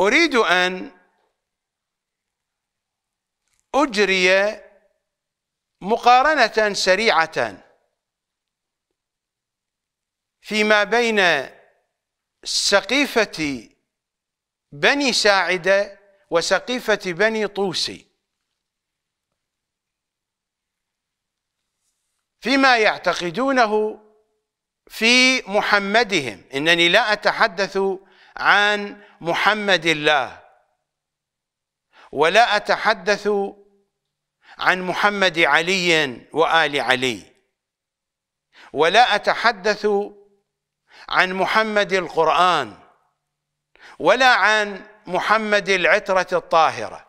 اريد ان اجري مقارنه سريعه فيما بين سقيفه بني ساعده وسقيفه بني طوسي فيما يعتقدونه في محمدهم انني لا اتحدث عن محمد الله ولا أتحدث عن محمد علي وآل علي ولا أتحدث عن محمد القرآن ولا عن محمد العترة الطاهرة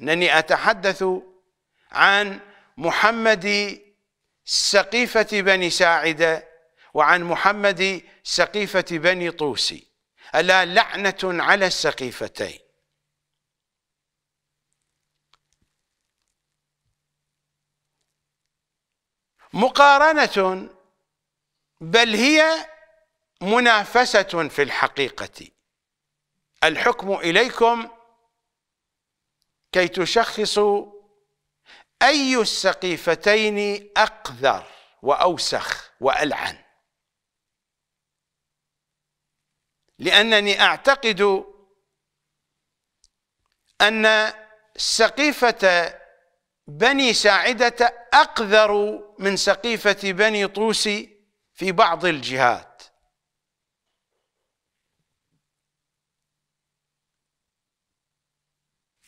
أنني أتحدث عن محمد سقيفة بني ساعدة وعن محمد سقيفة بني طوسي ألا لعنة على السقيفتين مقارنة بل هي منافسة في الحقيقة الحكم إليكم كي تشخصوا أي السقيفتين أقذر وأوسخ وألعن لأنني أعتقد أن سقيفة بني ساعدة أقذر من سقيفة بني طوس في بعض الجهات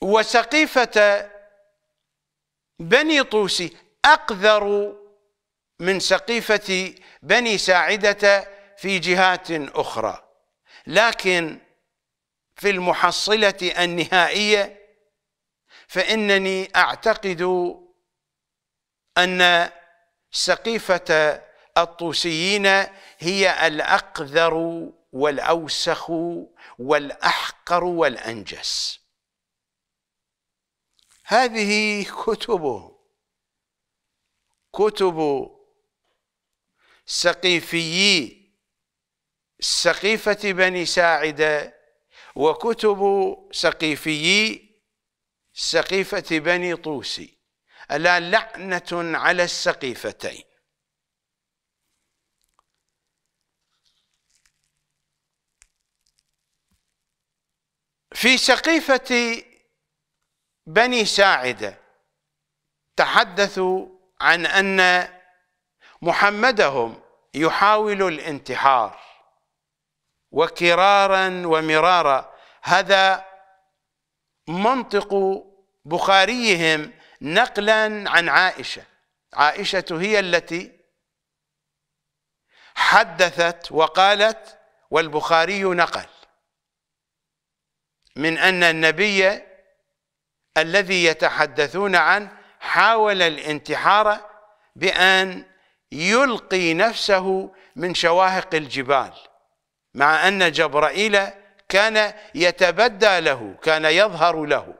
وسقيفة بني طوس أقذر من سقيفة بني ساعدة في جهات أخرى لكن في المحصلة النهائية فإنني أعتقد أن سقيفة الطوسيين هي الأقذر والأوسخ والأحقر والأنجس هذه كتبه كتب سقيفيي سقيفة بني ساعدة وكتب سقيفيي سقيفة بني طوسي ألا لعنة على السقيفتين في سقيفة بني ساعدة تحدثوا عن أن محمدهم يحاول الانتحار وكرارا ومرارا هذا منطق بخاريهم نقلا عن عائشه عائشه هي التي حدثت وقالت والبخاري نقل من ان النبي الذي يتحدثون عنه حاول الانتحار بان يلقي نفسه من شواهق الجبال مع أن جبرائيل كان يتبدى له كان يظهر له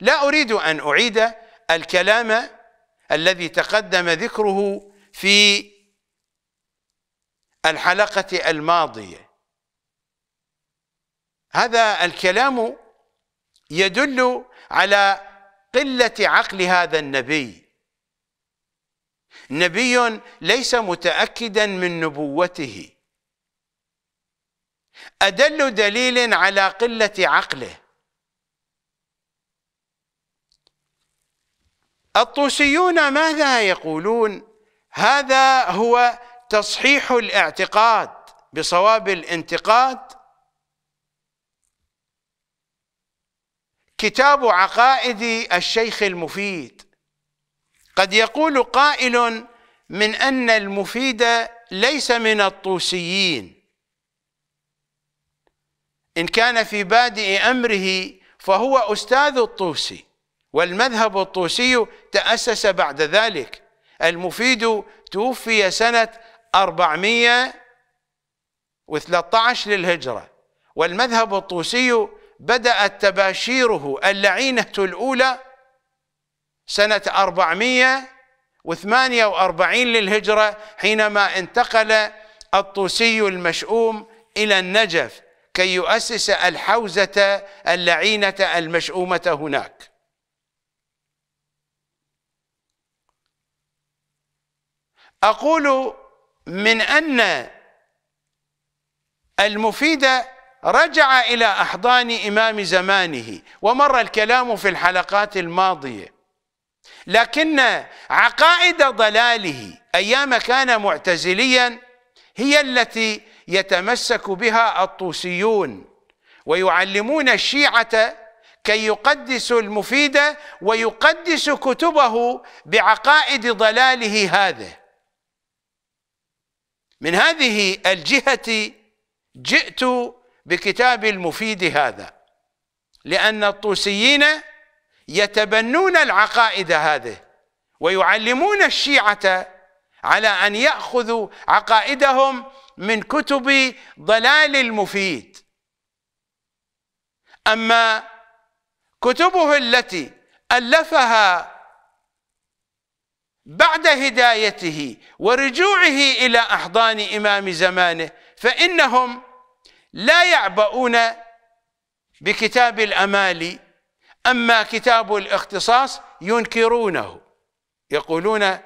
لا أريد أن أعيد الكلام الذي تقدم ذكره في الحلقة الماضية هذا الكلام يدل على قلة عقل هذا النبي نبي ليس متأكدا من نبوته أدل دليل على قلة عقله الطوسيون ماذا يقولون هذا هو تصحيح الاعتقاد بصواب الانتقاد كتاب عقائد الشيخ المفيد قد يقول قائل من أن المفيد ليس من الطوسيين إن كان في بادئ أمره فهو أستاذ الطوسي والمذهب الطوسي تأسس بعد ذلك المفيد توفي سنة 413 للهجرة والمذهب الطوسي بدأت تباشيره اللعينة الأولى سنة 448 للهجرة حينما انتقل الطوسي المشؤوم إلى النجف كي يؤسس الحوزة اللعينة المشؤومة هناك أقول من أن المفيد رجع إلى أحضان إمام زمانه ومر الكلام في الحلقات الماضية لكن عقائد ضلاله أيام كان معتزليا هي التي يتمسك بها الطوسيون ويعلمون الشيعة كي يقدسوا المفيد ويقدس كتبه بعقائد ضلاله هذا من هذه الجهة جئت بكتاب المفيد هذا لأن الطوسيين يتبنون العقائد هذه ويعلمون الشيعة على أن يأخذوا عقائدهم من كتب ضلال المفيد اما كتبه التي الفها بعد هدايته ورجوعه الى احضان امام زمانه فانهم لا يعبؤون بكتاب الأمالي اما كتاب الاختصاص ينكرونه يقولون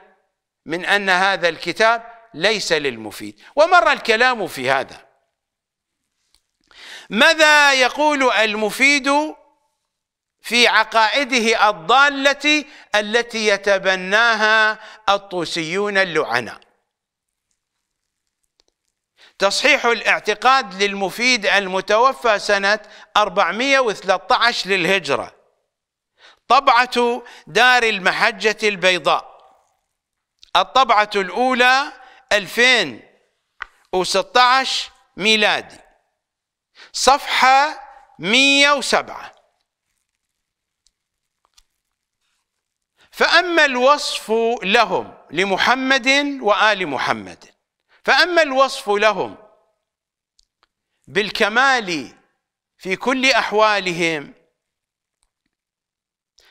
من ان هذا الكتاب ليس للمفيد ومر الكلام في هذا ماذا يقول المفيد في عقائده الضالة التي يتبناها الطوسيون اللعنة تصحيح الاعتقاد للمفيد المتوفى سنة 413 للهجرة طبعة دار المحجة البيضاء الطبعة الأولى 2016 ميلادي صفحة 107 فأما الوصف لهم لمحمد وآل محمد فأما الوصف لهم بالكمال في كل أحوالهم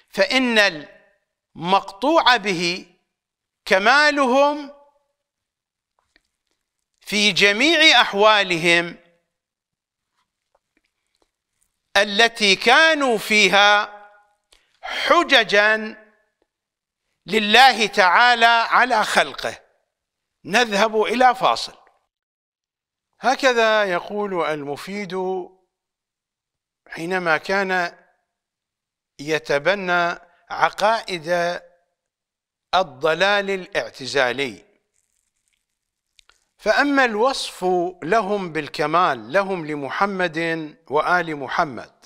فإن المقطوع به كمالهم في جميع احوالهم التي كانوا فيها حججا لله تعالى على خلقه نذهب الى فاصل هكذا يقول المفيد حينما كان يتبنى عقائد الضلال الاعتزالي فأما الوصف لهم بالكمال لهم لمحمد وآل محمد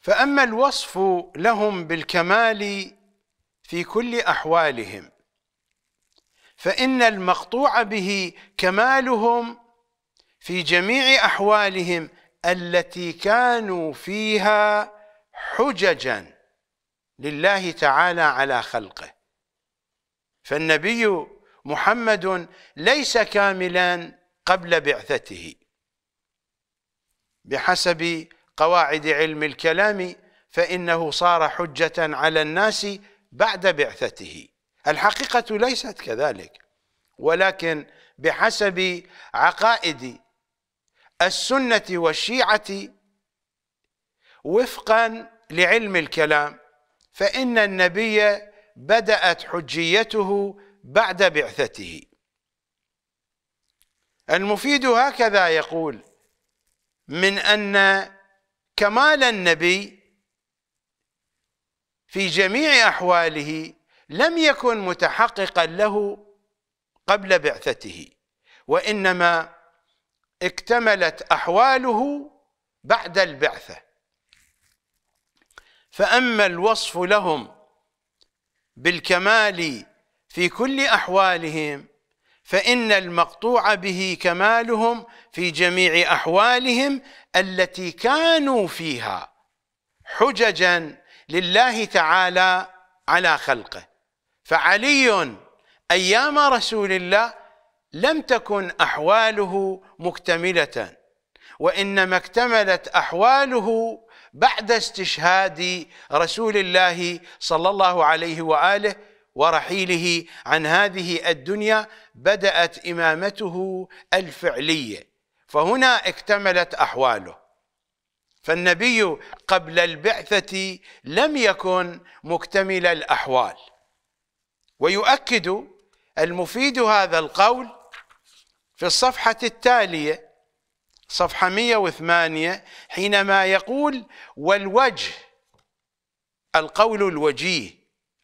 فأما الوصف لهم بالكمال في كل أحوالهم فإن المقطوع به كمالهم في جميع أحوالهم التي كانوا فيها حججا لله تعالى على خلقه فالنبي محمد ليس كاملا قبل بعثته بحسب قواعد علم الكلام فإنه صار حجة على الناس بعد بعثته الحقيقة ليست كذلك ولكن بحسب عقائد السنة والشيعة وفقا لعلم الكلام فإن النبي بدأت حجيته بعد بعثته المفيد هكذا يقول من أن كمال النبي في جميع أحواله لم يكن متحققا له قبل بعثته وإنما اكتملت أحواله بعد البعثة فأما الوصف لهم بالكمال في كل أحوالهم فإن المقطوع به كمالهم في جميع أحوالهم التي كانوا فيها حججا لله تعالى على خلقه فعلي أيام رسول الله لم تكن أحواله مكتملة وإنما اكتملت أحواله بعد استشهاد رسول الله صلى الله عليه وآله ورحيله عن هذه الدنيا بدأت إمامته الفعلية فهنا اكتملت أحواله فالنبي قبل البعثة لم يكن مكتمل الأحوال ويؤكد المفيد هذا القول في الصفحة التالية صفحة 108 حينما يقول والوجه القول الوجيه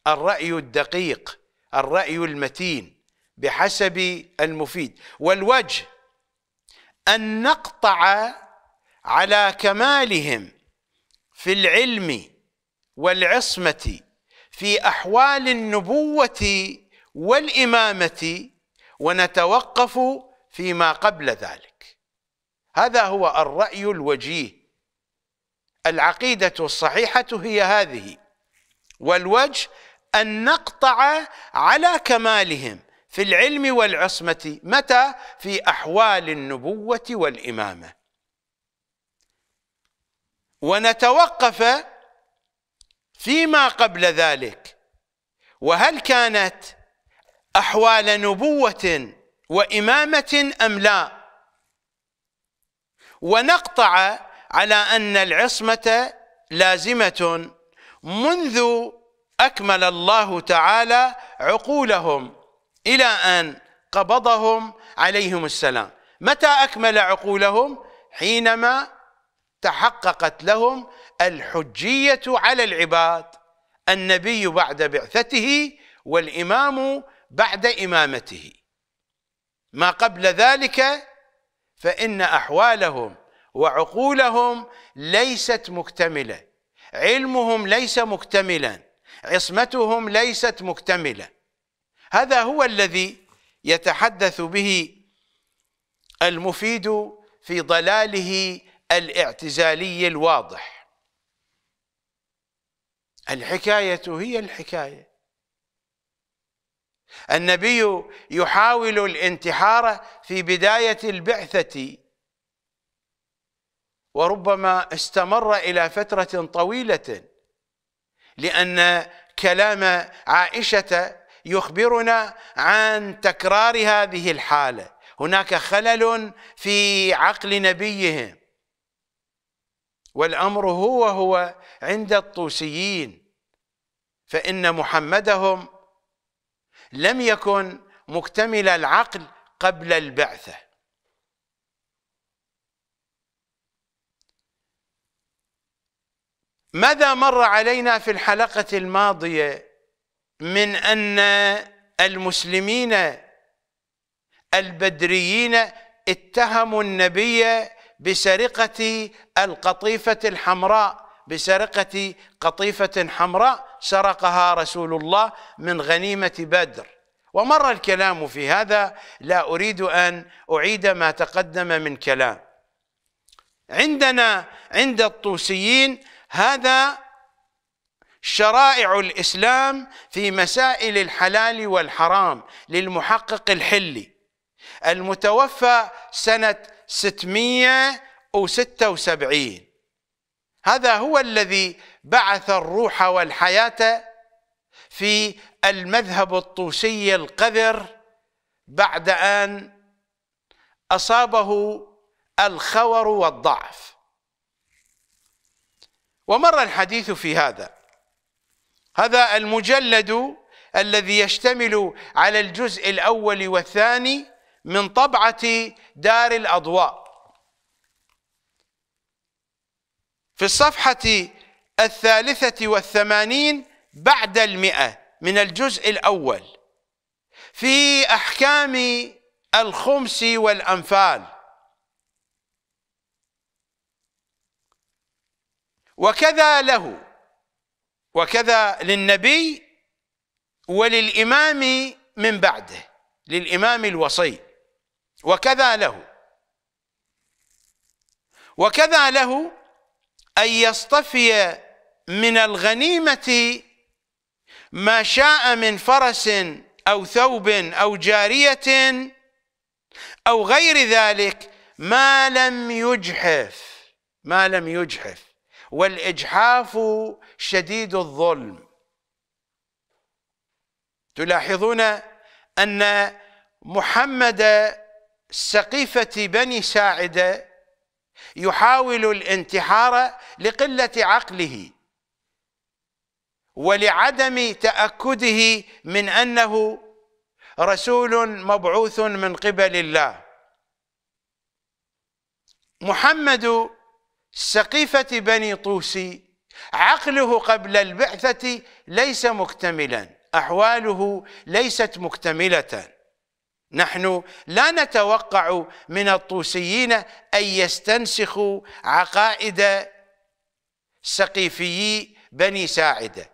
الرأي الدقيق الرأي المتين بحسب المفيد والوجه أن نقطع على كمالهم في العلم والعصمة في أحوال النبوة والإمامة ونتوقف فيما قبل ذلك هذا هو الرأي الوجيه العقيدة الصحيحة هي هذه والوجه أن نقطع على كمالهم في العلم والعصمة متى في أحوال النبوة والإمامة ونتوقف فيما قبل ذلك وهل كانت أحوال نبوة وإمامة أم لا ونقطع على أن العصمة لازمة منذ أكمل الله تعالى عقولهم إلى أن قبضهم عليهم السلام متى أكمل عقولهم حينما تحققت لهم الحجية على العباد النبي بعد بعثته والإمام بعد إمامته ما قبل ذلك فإن أحوالهم وعقولهم ليست مكتملة علمهم ليس مكتملا عصمتهم ليست مكتمله هذا هو الذي يتحدث به المفيد في ضلاله الاعتزالي الواضح الحكايه هي الحكايه النبي يحاول الانتحار في بدايه البعثه وربما استمر الى فتره طويله لأن كلام عائشة يخبرنا عن تكرار هذه الحالة هناك خلل في عقل نبيهم والأمر هو هو عند الطوسيين فإن محمدهم لم يكن مكتمل العقل قبل البعثه ماذا مر علينا في الحلقة الماضية من أن المسلمين البدريين اتهموا النبي بسرقة القطيفة الحمراء بسرقة قطيفة حمراء سرقها رسول الله من غنيمة بدر ومر الكلام في هذا لا أريد أن أعيد ما تقدم من كلام عندنا عند الطوسيين هذا شرائع الإسلام في مسائل الحلال والحرام للمحقق الحلي المتوفى سنة 676 هذا هو الذي بعث الروح والحياة في المذهب الطوسي القذر بعد أن أصابه الخور والضعف ومر الحديث في هذا هذا المجلد الذي يشتمل على الجزء الاول والثاني من طبعه دار الاضواء في الصفحه الثالثه والثمانين بعد المئه من الجزء الاول في احكام الخمس والانفال وكذا له وكذا للنبي وللإمام من بعده للإمام الوصي وكذا له وكذا له أن يصطفي من الغنيمة ما شاء من فرس أو ثوب أو جارية أو غير ذلك ما لم يجحف ما لم يجحف والاجحاف شديد الظلم تلاحظون ان محمد سقيفه بني ساعده يحاول الانتحار لقله عقله ولعدم تاكده من انه رسول مبعوث من قبل الله محمد سقيفة بني طوسي عقله قبل البعثة ليس مكتملا أحواله ليست مكتملة نحن لا نتوقع من الطوسيين أن يستنسخوا عقائد سقيفي بني ساعده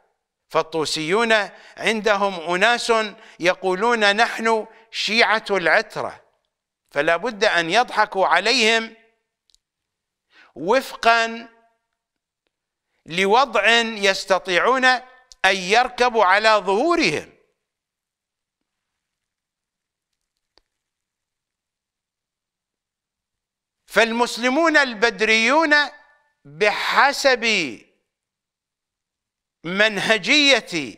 فالطوسيون عندهم أناس يقولون نحن شيعة العترة فلا بد أن يضحكوا عليهم وفقا لوضع يستطيعون أن يركبوا على ظهورهم فالمسلمون البدريون بحسب منهجية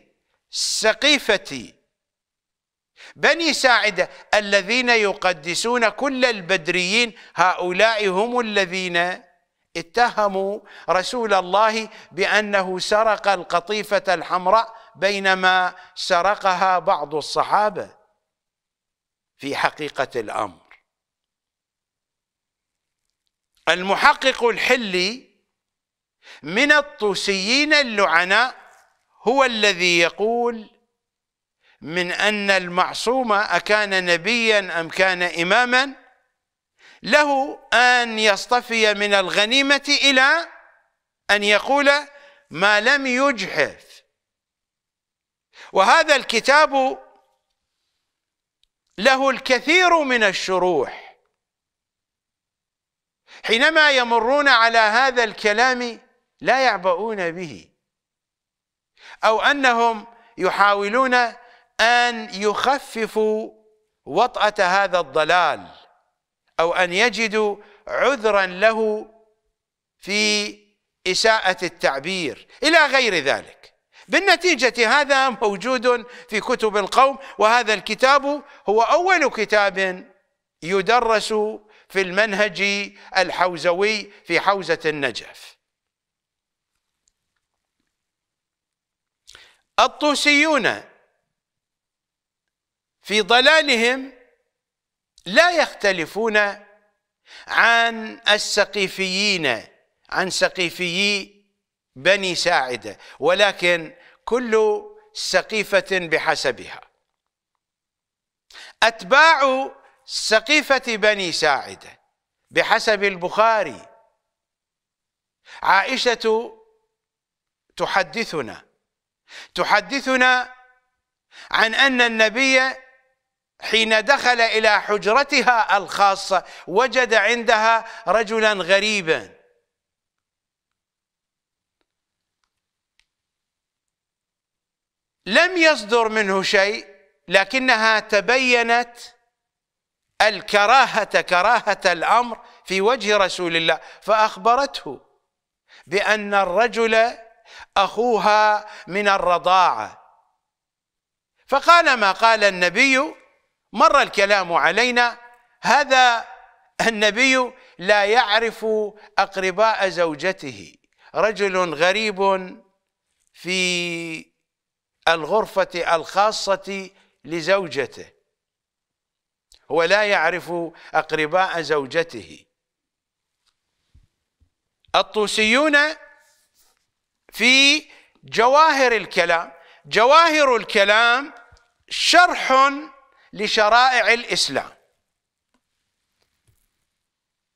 سقيفة بني ساعدة الذين يقدسون كل البدريين هؤلاء هم الذين اتهموا رسول الله بانه سرق القطيفه الحمراء بينما سرقها بعض الصحابه في حقيقه الامر المحقق الحلي من الطوسيين اللعناء هو الذي يقول من ان المعصوم اكان نبيا ام كان اماما له أن يصطفي من الغنيمة إلى أن يقول ما لم يجحف وهذا الكتاب له الكثير من الشروح حينما يمرون على هذا الكلام لا يعبؤون به أو أنهم يحاولون أن يخففوا وطأة هذا الضلال أو أن يجدوا عذرا له في إساءة التعبير إلى غير ذلك بالنتيجة هذا موجود في كتب القوم وهذا الكتاب هو أول كتاب يدرس في المنهج الحوزوي في حوزة النجف الطوسيون في ضلالهم لا يختلفون عن السقيفيين عن سقيفيي بني ساعده ولكن كل سقيفه بحسبها اتباع سقيفه بني ساعده بحسب البخاري عائشه تحدثنا تحدثنا عن ان النبي حين دخل إلى حجرتها الخاصة وجد عندها رجلا غريبا لم يصدر منه شيء لكنها تبينت الكراهة كراهة الأمر في وجه رسول الله فأخبرته بأن الرجل أخوها من الرضاعة فقال ما قال النبي مر الكلام علينا هذا النبي لا يعرف أقرباء زوجته رجل غريب في الغرفة الخاصة لزوجته هو لا يعرف أقرباء زوجته الطوسيون في جواهر الكلام جواهر الكلام شرح لشرائع الإسلام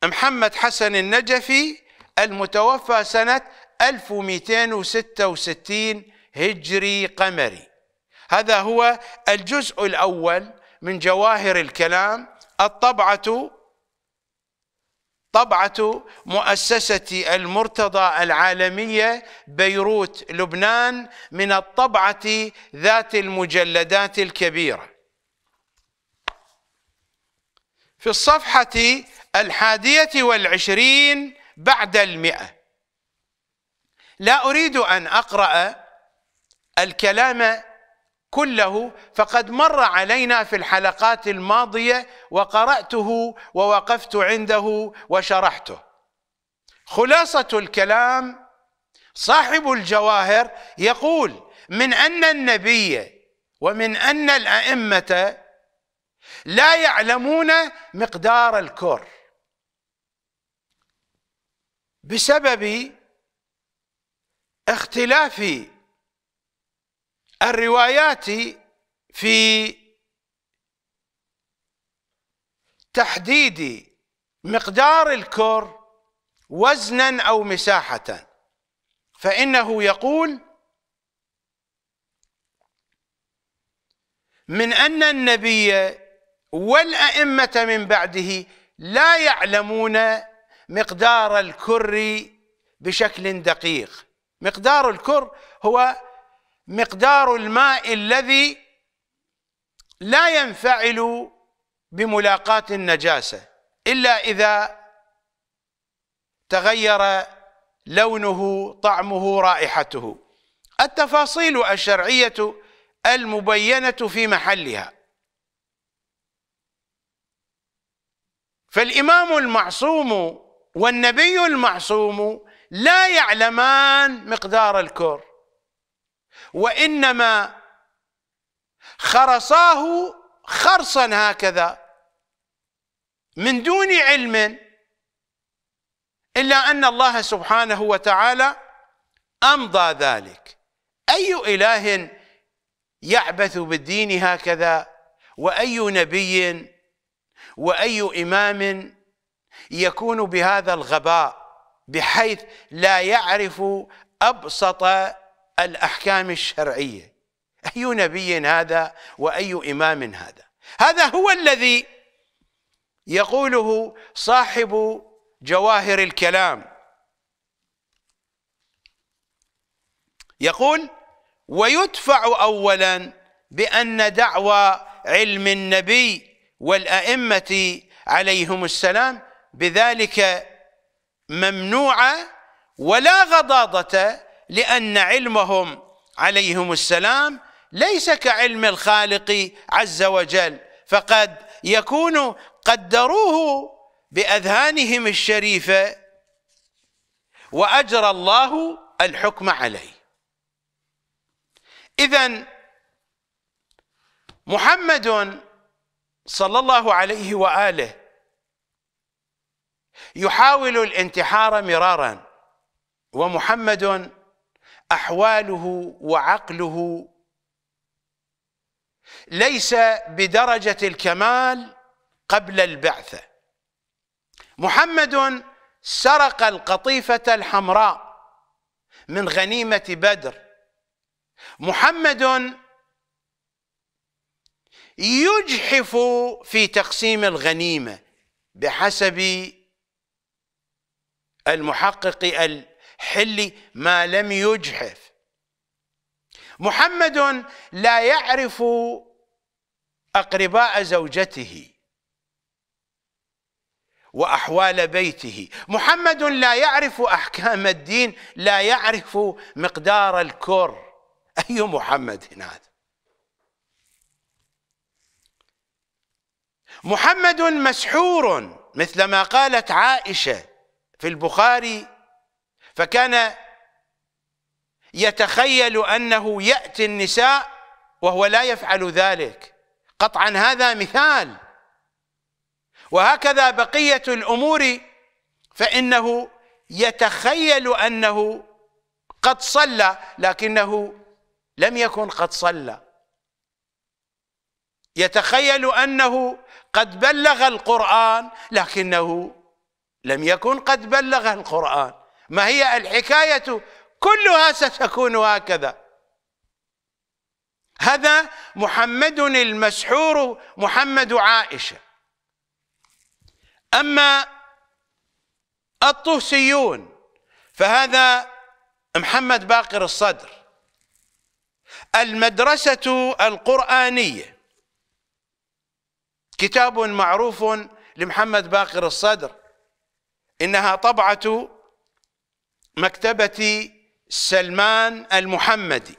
محمد حسن النجفي المتوفى سنة 1266 هجري قمري هذا هو الجزء الأول من جواهر الكلام الطبعة طبعة مؤسسة المرتضى العالمية بيروت لبنان من الطبعة ذات المجلدات الكبيرة في الصفحة الحادية والعشرين بعد المئة لا أريد أن أقرأ الكلام كله فقد مر علينا في الحلقات الماضية وقرأته ووقفت عنده وشرحته خلاصة الكلام صاحب الجواهر يقول من أن النبي ومن أن الأئمة لا يعلمون مقدار الكور بسبب اختلاف الروايات في تحديد مقدار الكر وزنا او مساحه فانه يقول من ان النبي والأئمة من بعده لا يعلمون مقدار الكر بشكل دقيق مقدار الكر هو مقدار الماء الذي لا ينفعل بملاقاة النجاسة إلا إذا تغير لونه طعمه رائحته التفاصيل الشرعية المبينة في محلها فالإمام المعصوم والنبي المعصوم لا يعلمان مقدار الكور وإنما خرصاه خرصا هكذا من دون علم إلا أن الله سبحانه وتعالى أمضى ذلك أي إله يعبث بالدين هكذا وأي نبي واي امام يكون بهذا الغباء بحيث لا يعرف ابسط الاحكام الشرعيه اي نبي هذا واي امام هذا هذا هو الذي يقوله صاحب جواهر الكلام يقول ويدفع اولا بان دعوى علم النبي والأئمة عليهم السلام بذلك ممنوعة ولا غضاضة لأن علمهم عليهم السلام ليس كعلم الخالق عز وجل فقد يكون قدروه بأذهانهم الشريفة وأجرى الله الحكم عليه إذا محمد صلى الله عليه واله يحاول الانتحار مرارا ومحمد احواله وعقله ليس بدرجه الكمال قبل البعثه محمد سرق القطيفه الحمراء من غنيمه بدر محمد يجحف في تقسيم الغنيمة بحسب المحقق الحلي ما لم يجحف محمد لا يعرف أقرباء زوجته وأحوال بيته محمد لا يعرف أحكام الدين لا يعرف مقدار الكر أي محمد هذا محمد مسحور مثل ما قالت عائشة في البخاري فكان يتخيل أنه يأتي النساء وهو لا يفعل ذلك قطعا هذا مثال وهكذا بقية الأمور فإنه يتخيل أنه قد صلى لكنه لم يكن قد صلى يتخيل أنه قد بلغ القرآن لكنه لم يكن قد بلغ القرآن ما هي الحكاية كلها ستكون هكذا هذا محمد المسحور محمد عائشة أما الطوسيون فهذا محمد باقر الصدر المدرسة القرآنية كتاب معروف لمحمد باقر الصدر إنها طبعة مكتبة سلمان المحمدي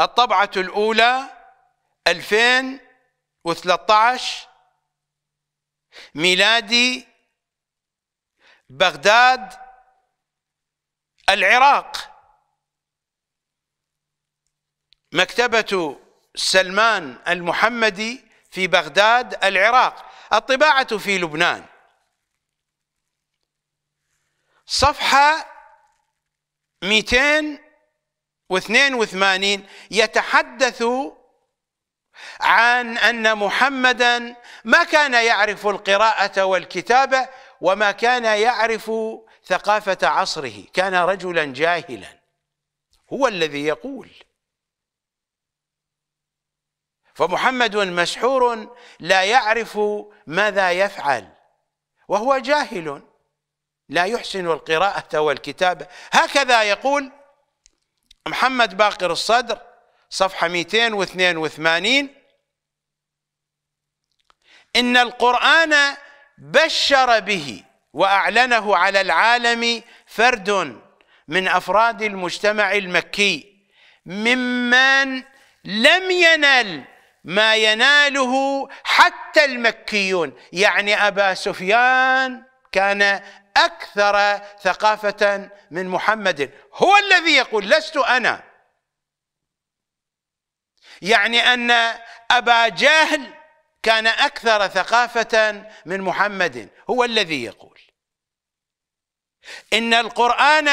الطبعة الأولى 2013 ميلادي بغداد العراق مكتبة سلمان المحمدي في بغداد العراق الطباعة في لبنان صفحة 282 يتحدث عن أن محمدا ما كان يعرف القراءة والكتابة وما كان يعرف ثقافة عصره كان رجلا جاهلا هو الذي يقول فمحمد مسحور لا يعرف ماذا يفعل وهو جاهل لا يحسن القراءة والكتابة هكذا يقول محمد باقر الصدر صفحة 282 إن القرآن بشر به وأعلنه على العالم فرد من أفراد المجتمع المكي ممن لم ينل ما يناله حتى المكيون يعني أبا سفيان كان أكثر ثقافة من محمد هو الذي يقول لست أنا يعني أن أبا جهل كان أكثر ثقافة من محمد هو الذي يقول إن القرآن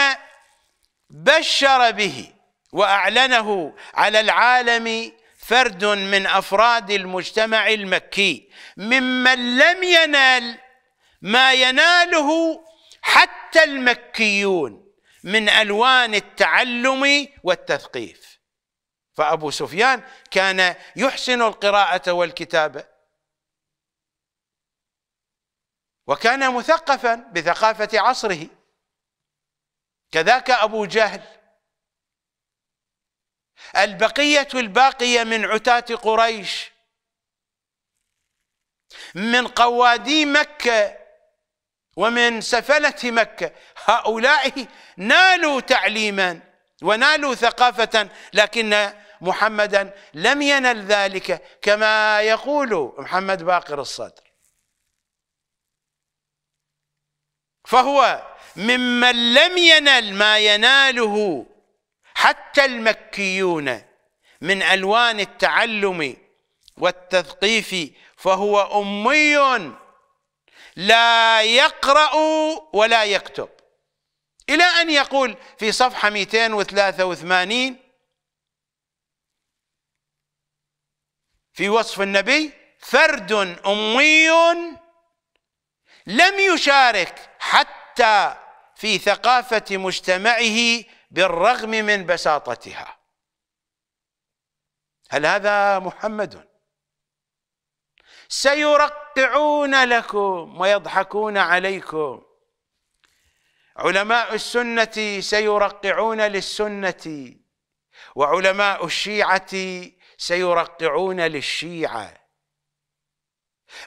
بشر به وأعلنه على العالم فرد من افراد المجتمع المكي ممن لم ينال ما يناله حتى المكيون من الوان التعلم والتثقيف فابو سفيان كان يحسن القراءه والكتابه وكان مثقفا بثقافه عصره كذاك ابو جهل البقية الباقية من عتاة قريش من قوادي مكة ومن سفنة مكة هؤلاء نالوا تعليما ونالوا ثقافة لكن محمدا لم ينل ذلك كما يقول محمد باقر الصدر فهو ممن لم ينل ما يناله حتى المكيون من الوان التعلم والتثقيف فهو امي لا يقرا ولا يكتب الى ان يقول في صفحه 283 في وصف النبي فرد امي لم يشارك حتى في ثقافه مجتمعه بالرغم من بساطتها هل هذا محمد سيرقعون لكم ويضحكون عليكم علماء السنة سيرقعون للسنة وعلماء الشيعة سيرقعون للشيعة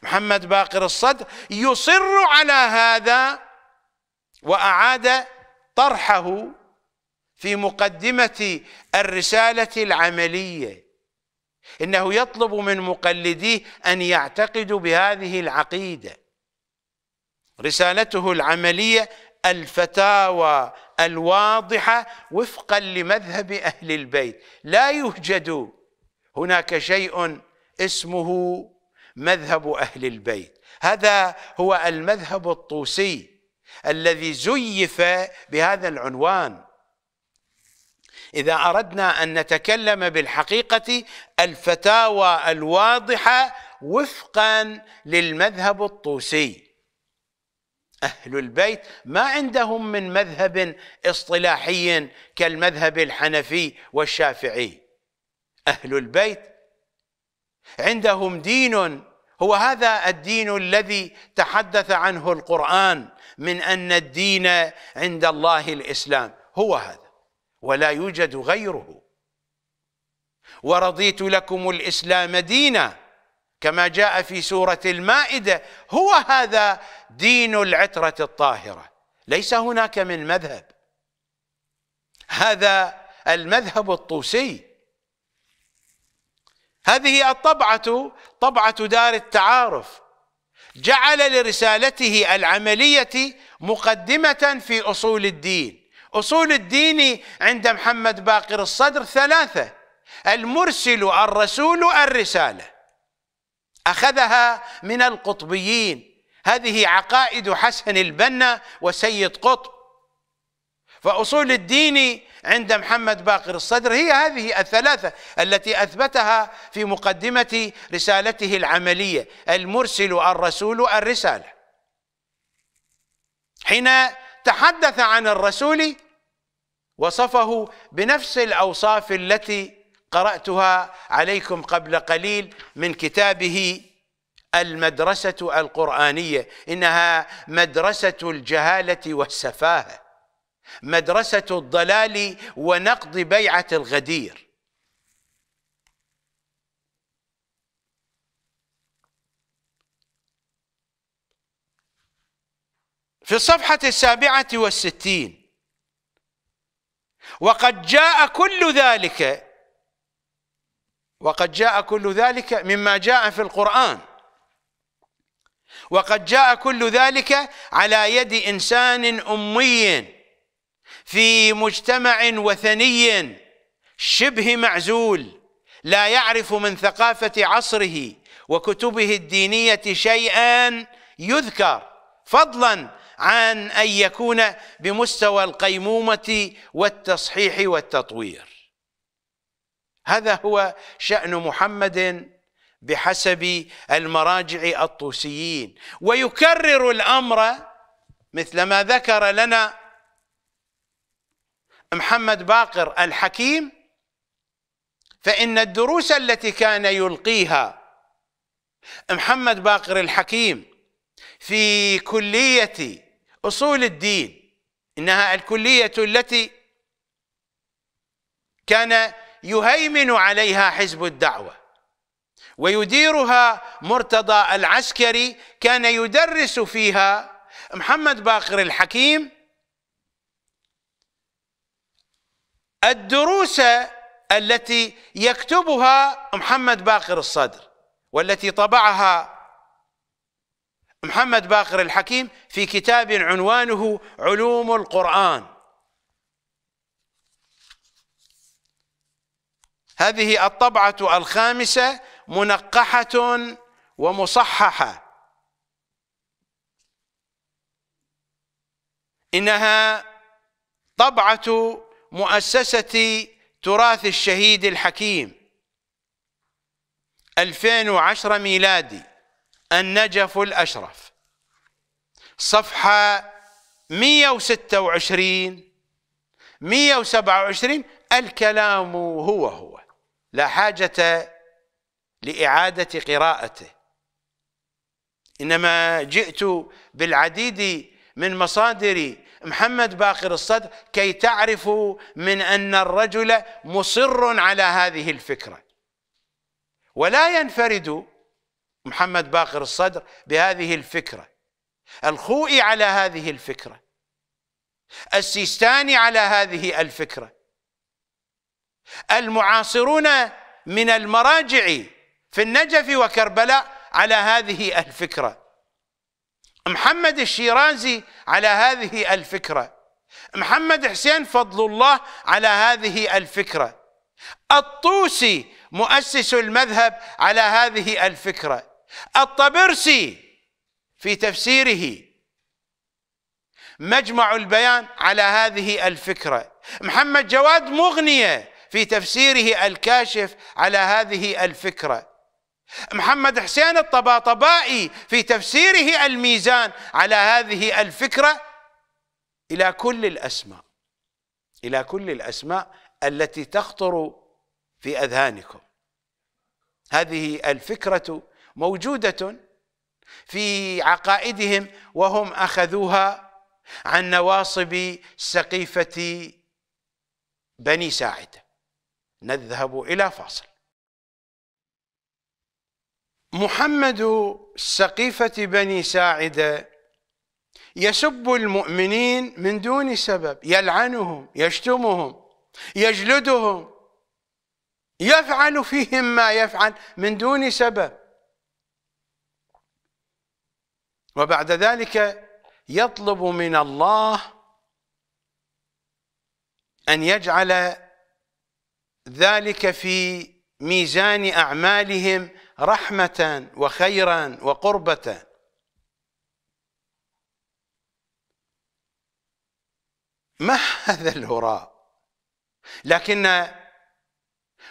محمد باقر الصدر يصر على هذا وأعاد طرحه في مقدمة الرسالة العملية إنه يطلب من مقلديه أن يعتقدوا بهذه العقيدة رسالته العملية الفتاوى الواضحة وفقا لمذهب أهل البيت لا يوجد هناك شيء اسمه مذهب أهل البيت هذا هو المذهب الطوسي الذي زيف بهذا العنوان إذا أردنا أن نتكلم بالحقيقة الفتاوى الواضحة وفقا للمذهب الطوسي أهل البيت ما عندهم من مذهب اصطلاحي كالمذهب الحنفي والشافعي أهل البيت عندهم دين هو هذا الدين الذي تحدث عنه القرآن من أن الدين عند الله الإسلام هو هذا ولا يوجد غيره ورضيت لكم الإسلام دينا كما جاء في سورة المائدة هو هذا دين العترة الطاهرة ليس هناك من مذهب هذا المذهب الطوسي هذه الطبعة طبعة دار التعارف جعل لرسالته العملية مقدمة في أصول الدين أصول الدين عند محمد باقر الصدر ثلاثة المرسل الرسول الرسالة أخذها من القطبيين هذه عقائد حسن البنا وسيد قطب فأصول الدين عند محمد باقر الصدر هي هذه الثلاثة التي أثبتها في مقدمة رسالته العملية المرسل الرسول الرسالة حين تحدث عن الرسول وصفه بنفس الاوصاف التي قراتها عليكم قبل قليل من كتابه المدرسه القرانيه انها مدرسه الجهاله والسفاهه مدرسه الضلال ونقض بيعه الغدير في الصفحة السابعة والستين وقد جاء كل ذلك وقد جاء كل ذلك مما جاء في القرآن وقد جاء كل ذلك على يد إنسان أمي في مجتمع وثني شبه معزول لا يعرف من ثقافة عصره وكتبه الدينية شيئا يذكر فضلا عن أن يكون بمستوى القيمومة والتصحيح والتطوير هذا هو شأن محمد بحسب المراجع الطوسيين ويكرر الأمر مثل ما ذكر لنا محمد باقر الحكيم فإن الدروس التي كان يلقيها محمد باقر الحكيم في كلية أصول الدين إنها الكلية التي كان يهيمن عليها حزب الدعوة ويديرها مرتضى العسكري كان يدرس فيها محمد باقر الحكيم الدروس التي يكتبها محمد باقر الصدر والتي طبعها محمد باقر الحكيم في كتاب عنوانه علوم القرآن هذه الطبعة الخامسة منقحة ومصححة إنها طبعة مؤسسة تراث الشهيد الحكيم 2010 ميلادي النجف الأشرف صفحة 126 127 الكلام هو هو لا حاجة لإعادة قراءته إنما جئت بالعديد من مصادر محمد باقر الصدر كي تعرفوا من أن الرجل مصر على هذه الفكرة ولا ينفرد محمد باقر الصدر بهذه الفكرة الخوئي على هذه الفكرة السيستاني على هذه الفكرة المعاصرون من المراجع في النجف وكربلاء على هذه الفكرة محمد الشيرازي على هذه الفكرة محمد حسين فضل الله على هذه الفكرة الطوسي مؤسس المذهب على هذه الفكره الطبرسي في تفسيره مجمع البيان على هذه الفكرة محمد جواد مغنية في تفسيره الكاشف على هذه الفكرة محمد حسين الطباطبائي في تفسيره الميزان على هذه الفكرة إلى كل الأسماء إلى كل الأسماء التي تخطر في أذهانكم هذه الفكرة موجودة في عقائدهم وهم أخذوها عن نواصب سقيفة بني ساعدة نذهب إلى فاصل محمد سقيفة بني ساعدة يسب المؤمنين من دون سبب يلعنهم يشتمهم يجلدهم يفعل فيهم ما يفعل من دون سبب وبعد ذلك يطلب من الله أن يجعل ذلك في ميزان أعمالهم رحمة وخيرا وقربة ما هذا الهراء لكن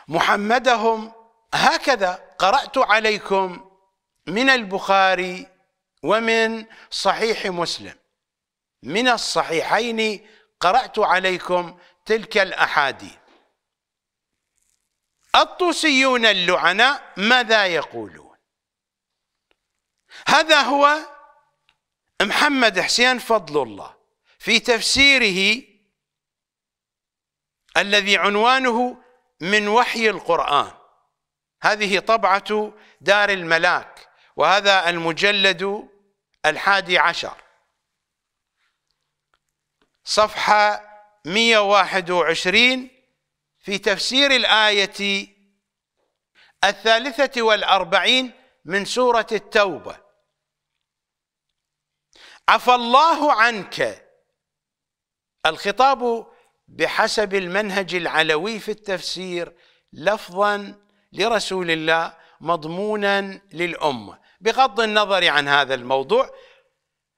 محمدهم هكذا قرأت عليكم من البخاري ومن صحيح مسلم من الصحيحين قرأت عليكم تلك الأحاديث الطوسيون اللعناء ماذا يقولون هذا هو محمد حسين فضل الله في تفسيره الذي عنوانه من وحي القرآن هذه طبعة دار الملاك وهذا المجلد الحادي عشر صفحة 121 في تفسير الآية الثالثة والأربعين من سورة التوبة عفى الله عنك الخطاب بحسب المنهج العلوي في التفسير لفظا لرسول الله مضمونا للأمة بغض النظر عن هذا الموضوع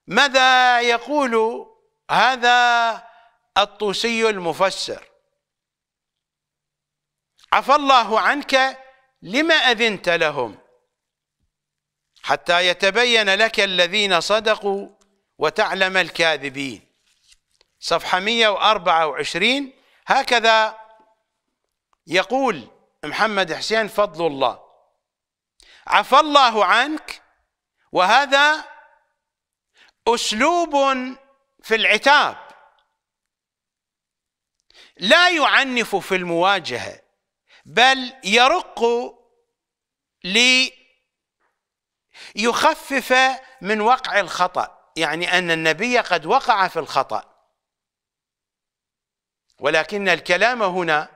ماذا يقول هذا الطوسي المفسر عفى الله عنك لما أذنت لهم حتى يتبين لك الذين صدقوا وتعلم الكاذبين صفحة 124 هكذا يقول محمد حسين فضل الله عفى الله عنك وهذا اسلوب في العتاب لا يعنف في المواجهه بل يرق ليخفف من وقع الخطا يعني ان النبي قد وقع في الخطا ولكن الكلام هنا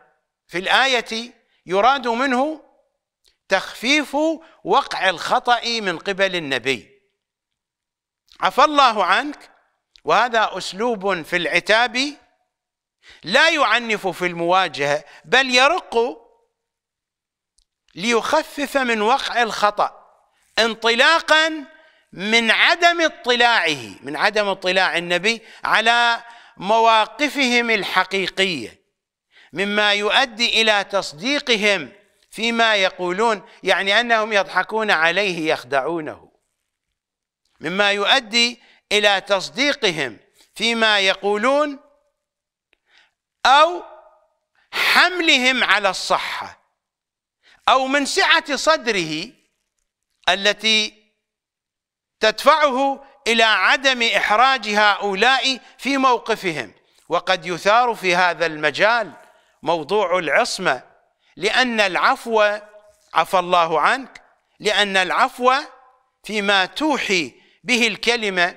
في الايه يراد منه تخفيف وقع الخطأ من قبل النبي عفى الله عنك وهذا أسلوب في العتاب لا يعنف في المواجهة بل يرق ليخفف من وقع الخطأ انطلاقا من عدم اطلاعه من عدم اطلاع النبي على مواقفهم الحقيقيه مما يؤدي الى تصديقهم فيما يقولون يعني أنهم يضحكون عليه يخدعونه مما يؤدي إلى تصديقهم فيما يقولون أو حملهم على الصحة أو من سعة صدره التي تدفعه إلى عدم إحراج هؤلاء في موقفهم وقد يثار في هذا المجال موضوع العصمة لأن العفو عفى الله عنك لأن العفو فيما توحي به الكلمة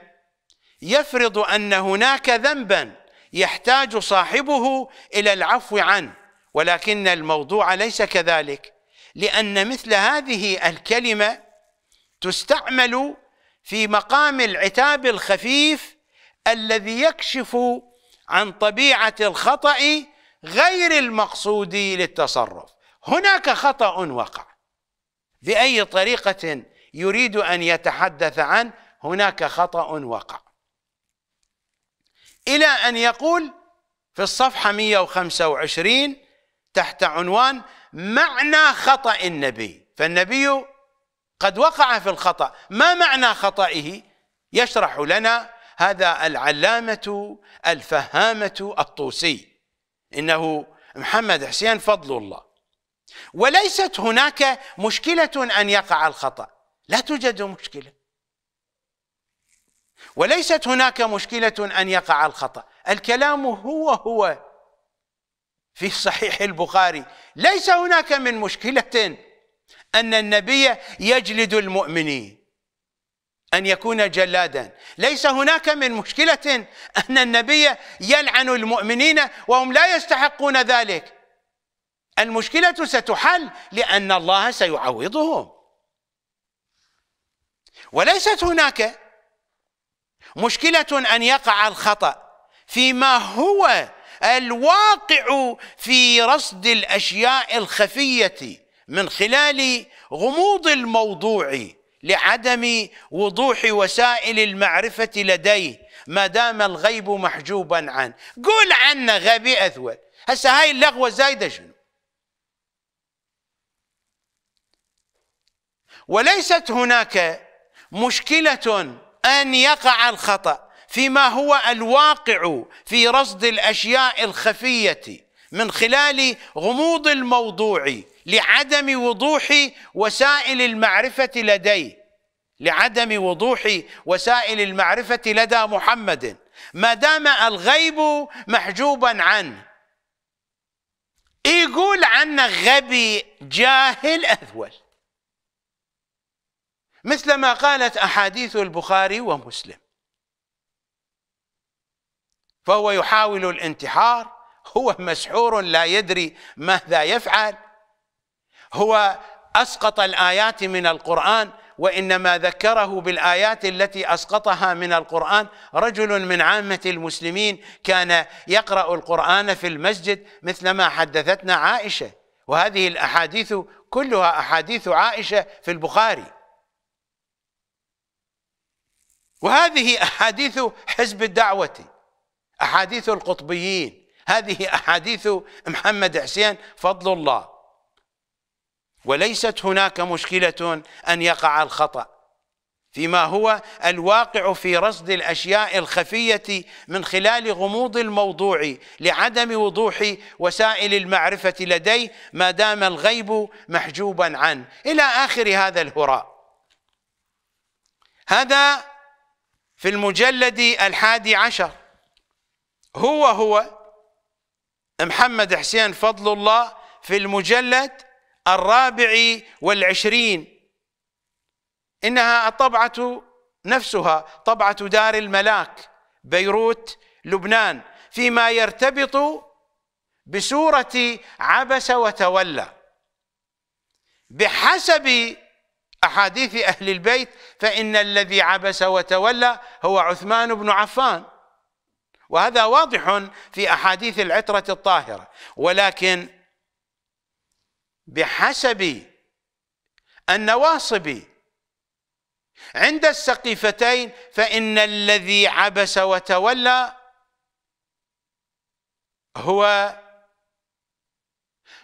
يفرض أن هناك ذنبا يحتاج صاحبه إلى العفو عنه ولكن الموضوع ليس كذلك لأن مثل هذه الكلمة تستعمل في مقام العتاب الخفيف الذي يكشف عن طبيعة الخطأ غير المقصود للتصرف هناك خطأ وقع بأي طريقة يريد أن يتحدث عن هناك خطأ وقع إلى أن يقول في الصفحة 125 تحت عنوان معنى خطأ النبي فالنبي قد وقع في الخطأ ما معنى خطأه يشرح لنا هذا العلامة الفهامة الطوسي انه محمد حسين فضل الله وليست هناك مشكله ان يقع الخطا لا توجد مشكله وليست هناك مشكله ان يقع الخطا الكلام هو هو في صحيح البخاري ليس هناك من مشكله ان النبي يجلد المؤمنين أن يكون جلادا ليس هناك من مشكلة أن النبي يلعن المؤمنين وهم لا يستحقون ذلك المشكلة ستحل لأن الله سيعوضهم وليست هناك مشكلة أن يقع الخطأ فيما هو الواقع في رصد الأشياء الخفية من خلال غموض الموضوع لعدم وضوح وسائل المعرفة لديه ما دام الغيب محجوبا عنه قول عنه غبي أثول هسه هاي اللغوة زايدة شنو وليست هناك مشكلة أن يقع الخطأ فيما هو الواقع في رصد الأشياء الخفية من خلال غموض الموضوع لعدم وضوح وسائل المعرفة لديه لعدم وضوح وسائل المعرفة لدى محمد ما دام الغيب محجوبا عنه يقول عنه غبي جاهل أذول مثل ما قالت أحاديث البخاري ومسلم فهو يحاول الانتحار هو مسحور لا يدري ماذا يفعل هو أسقط الآيات من القرآن وإنما ذكره بالآيات التي أسقطها من القرآن رجل من عامة المسلمين كان يقرأ القرآن في المسجد مثلما حدثتنا عائشة وهذه الأحاديث كلها أحاديث عائشة في البخاري وهذه أحاديث حزب الدعوة أحاديث القطبيين هذه أحاديث محمد حسين فضل الله وليست هناك مشكلة أن يقع الخطأ فيما هو الواقع في رصد الأشياء الخفية من خلال غموض الموضوع لعدم وضوح وسائل المعرفة لديه ما دام الغيب محجوبا عنه إلى آخر هذا الهراء هذا في المجلد الحادي عشر هو هو محمد حسين فضل الله في المجلد الرابع والعشرين إنها الطبعة نفسها طبعة دار الملاك بيروت لبنان فيما يرتبط بسورة عبس وتولى بحسب أحاديث أهل البيت فإن الذي عبس وتولى هو عثمان بن عفان وهذا واضح في أحاديث العترة الطاهرة ولكن بحسب النواصب عند السقيفتين فإن الذي عبس وتولى هو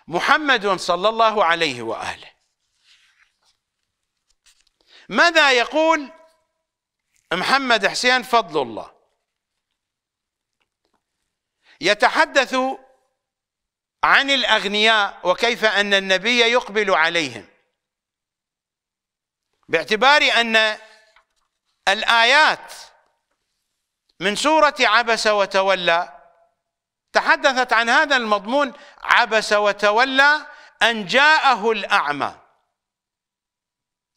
محمد صلى الله عليه وآله ماذا يقول محمد حسين فضل الله يتحدث عن الأغنياء وكيف أن النبي يقبل عليهم باعتبار أن الآيات من سورة عبس وتولى تحدثت عن هذا المضمون عبس وتولى أن جاءه الأعمى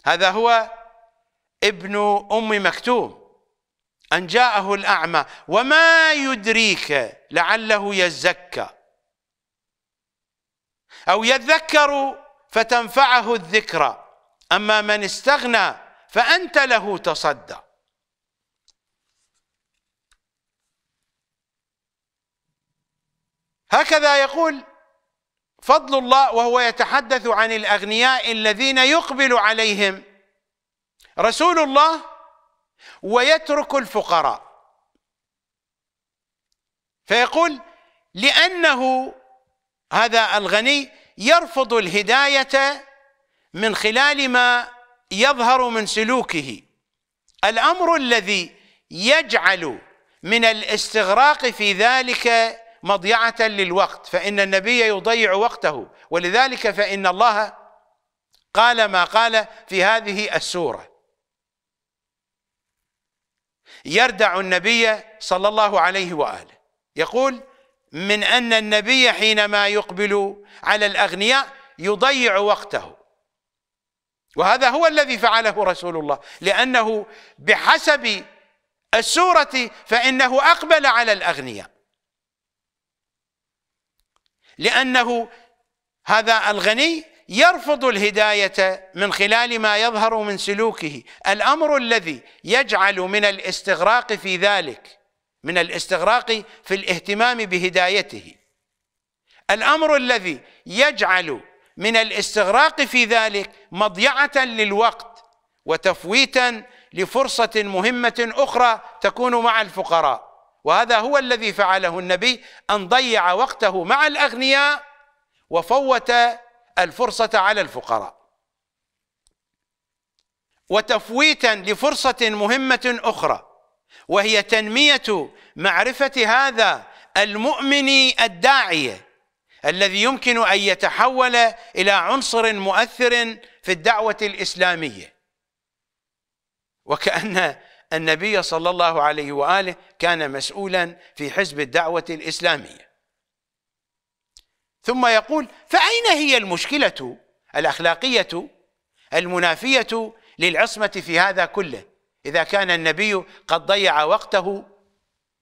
هذا هو ابن أم مكتوم أن جاءه الأعمى وما يدريك لعله يزكى أو يذكر فتنفعه الذكرى أما من استغنى فأنت له تصدى هكذا يقول فضل الله وهو يتحدث عن الأغنياء الذين يقبل عليهم رسول الله ويترك الفقراء فيقول لأنه هذا الغني يرفض الهداية من خلال ما يظهر من سلوكه الأمر الذي يجعل من الاستغراق في ذلك مضيعة للوقت فإن النبي يضيع وقته ولذلك فإن الله قال ما قال في هذه السورة يردع النبي صلى الله عليه وآله يقول من أن النبي حينما يقبل على الأغنياء يضيع وقته وهذا هو الذي فعله رسول الله لأنه بحسب السورة فإنه أقبل على الأغنياء لأنه هذا الغني يرفض الهداية من خلال ما يظهر من سلوكه الأمر الذي يجعل من الاستغراق في ذلك من الاستغراق في الاهتمام بهدايته الأمر الذي يجعل من الاستغراق في ذلك مضيعة للوقت وتفويتا لفرصة مهمة أخرى تكون مع الفقراء وهذا هو الذي فعله النبي أن ضيع وقته مع الأغنياء وفوت الفرصة على الفقراء وتفويتا لفرصة مهمة أخرى وهي تنمية معرفة هذا المؤمن الداعية الذي يمكن أن يتحول إلى عنصر مؤثر في الدعوة الإسلامية وكأن النبي صلى الله عليه وآله كان مسؤولا في حزب الدعوة الإسلامية ثم يقول فأين هي المشكلة الأخلاقية المنافية للعصمة في هذا كله إذا كان النبي قد ضيع وقته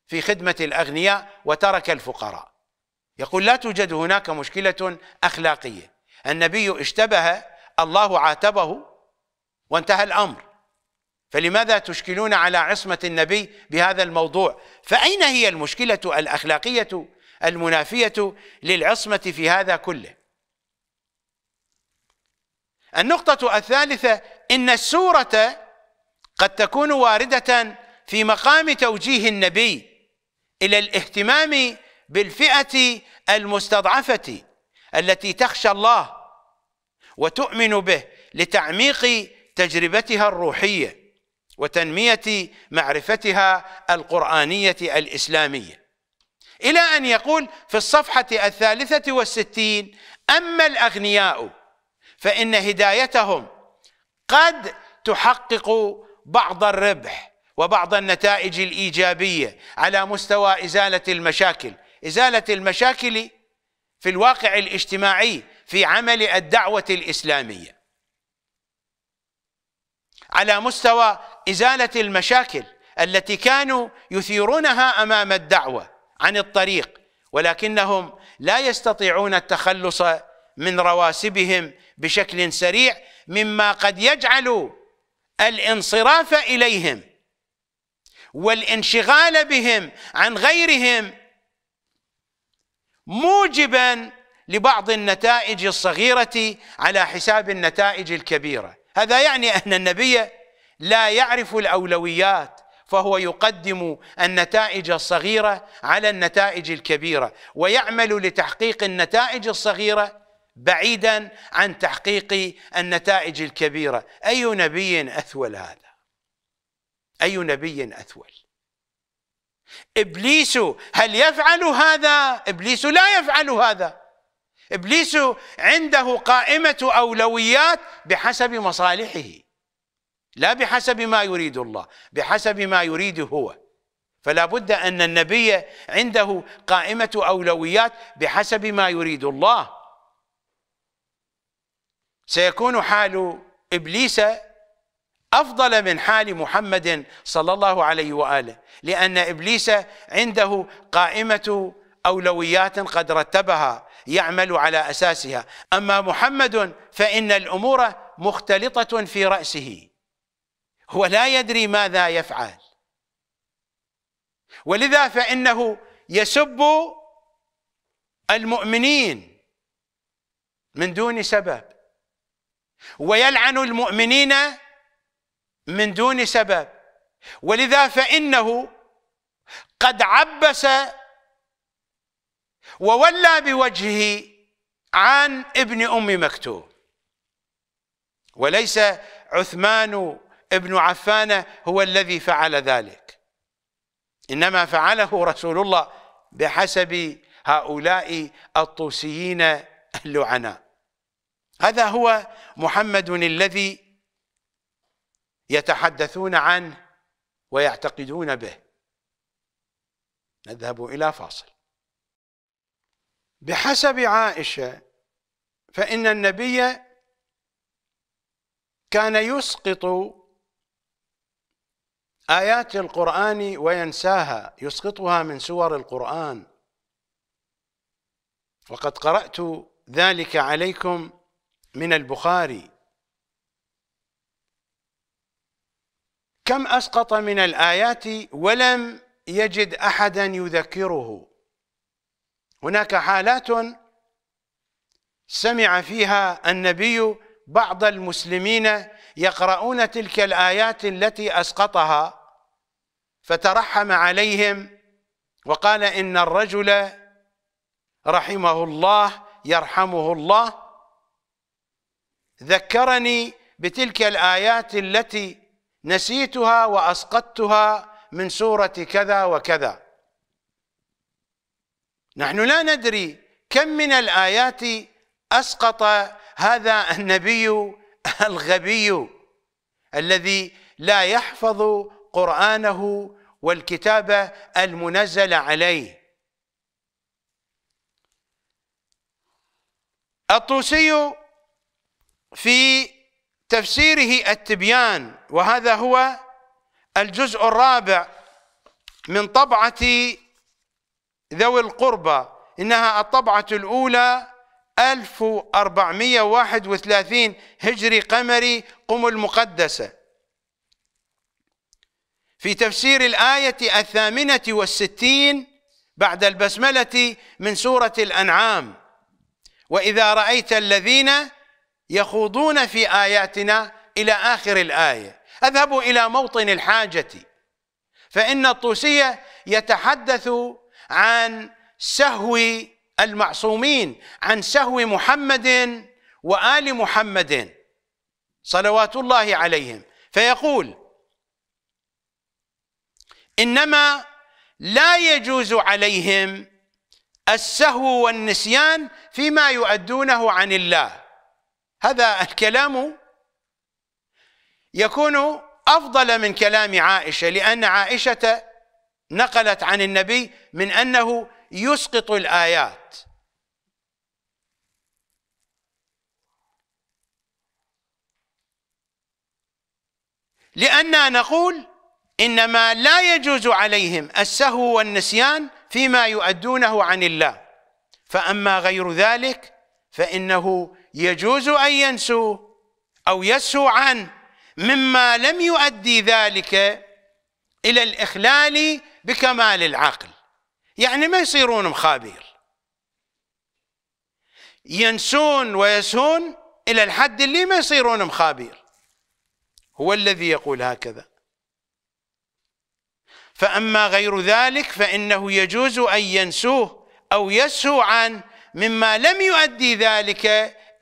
في خدمة الأغنياء وترك الفقراء يقول لا توجد هناك مشكلة أخلاقية النبي اشتبه الله عاتبه وانتهى الأمر فلماذا تشكلون على عصمة النبي بهذا الموضوع فأين هي المشكلة الأخلاقية المنافية للعصمة في هذا كله النقطة الثالثة إن السورة قد تكون وارده في مقام توجيه النبي الى الاهتمام بالفئه المستضعفه التي تخشى الله وتؤمن به لتعميق تجربتها الروحيه وتنميه معرفتها القرانيه الاسلاميه الى ان يقول في الصفحه الثالثه والستين اما الاغنياء فان هدايتهم قد تحقق بعض الربح وبعض النتائج الايجابيه على مستوى ازاله المشاكل، ازاله المشاكل في الواقع الاجتماعي في عمل الدعوه الاسلاميه. على مستوى ازاله المشاكل التي كانوا يثيرونها امام الدعوه عن الطريق ولكنهم لا يستطيعون التخلص من رواسبهم بشكل سريع مما قد يجعل الانصراف اليهم والانشغال بهم عن غيرهم موجبا لبعض النتائج الصغيره على حساب النتائج الكبيره هذا يعني ان النبي لا يعرف الاولويات فهو يقدم النتائج الصغيره على النتائج الكبيره ويعمل لتحقيق النتائج الصغيره بعيدا عن تحقيق النتائج الكبيره اي نبي اثول هذا اي نبي اثول ابليس هل يفعل هذا ابليس لا يفعل هذا ابليس عنده قائمه اولويات بحسب مصالحه لا بحسب ما يريد الله بحسب ما يريد هو فلا بد ان النبي عنده قائمه اولويات بحسب ما يريد الله سيكون حال إبليس أفضل من حال محمد صلى الله عليه وآله لأن إبليس عنده قائمة أولويات قد رتبها يعمل على أساسها أما محمد فإن الأمور مختلطة في رأسه هو لا يدري ماذا يفعل ولذا فإنه يسب المؤمنين من دون سبب ويلعن المؤمنين من دون سبب ولذا فإنه قد عبس وولى بوجهه عن ابن أم مكتوم وليس عثمان ابن عفان هو الذي فعل ذلك إنما فعله رسول الله بحسب هؤلاء الطوسيين اللعناء هذا هو محمد الذي يتحدثون عنه ويعتقدون به نذهب إلى فاصل بحسب عائشة فإن النبي كان يسقط آيات القرآن وينساها يسقطها من سور القرآن وقد قرأت ذلك عليكم من البخاري كم أسقط من الآيات ولم يجد أحدا يذكره هناك حالات سمع فيها النبي بعض المسلمين يقرؤون تلك الآيات التي أسقطها فترحم عليهم وقال إن الرجل رحمه الله يرحمه الله ذكرني بتلك الآيات التي نسيتها وأسقطتها من سورة كذا وكذا نحن لا ندري كم من الآيات أسقط هذا النبي الغبي الذي لا يحفظ قرآنه والكتاب المنزل عليه الطوسي في تفسيره التبيان وهذا هو الجزء الرابع من طبعة ذوي القربى إنها الطبعة الأولى 1431 هجري قمري قم المقدسة في تفسير الآية الثامنة والستين بعد البسملة من سورة الأنعام وإذا رأيت الذين يخوضون في آياتنا إلى آخر الآية اذهبوا إلى موطن الحاجة فإن الطوسية يتحدث عن سهو المعصومين عن سهو محمد وآل محمد صلوات الله عليهم فيقول إنما لا يجوز عليهم السهو والنسيان فيما يؤدونه عن الله هذا الكلام يكون افضل من كلام عائشه لان عائشه نقلت عن النبي من انه يسقط الايات لأننا نقول إنما لا يجوز عليهم السهو والنسيان فيما يؤدونه عن الله فأما غير ذلك فإنه يجوز أن ينسوا أو يسهو عن مما لم يؤدي ذلك إلى الإخلال بكمال العقل يعني ما يصيرون مخابير ينسون ويسهون إلى الحد اللي ما يصيرون مخابير هو الذي يقول هكذا فأما غير ذلك فإنه يجوز أن ينسوه أو يسهو عن مما لم يؤدي ذلك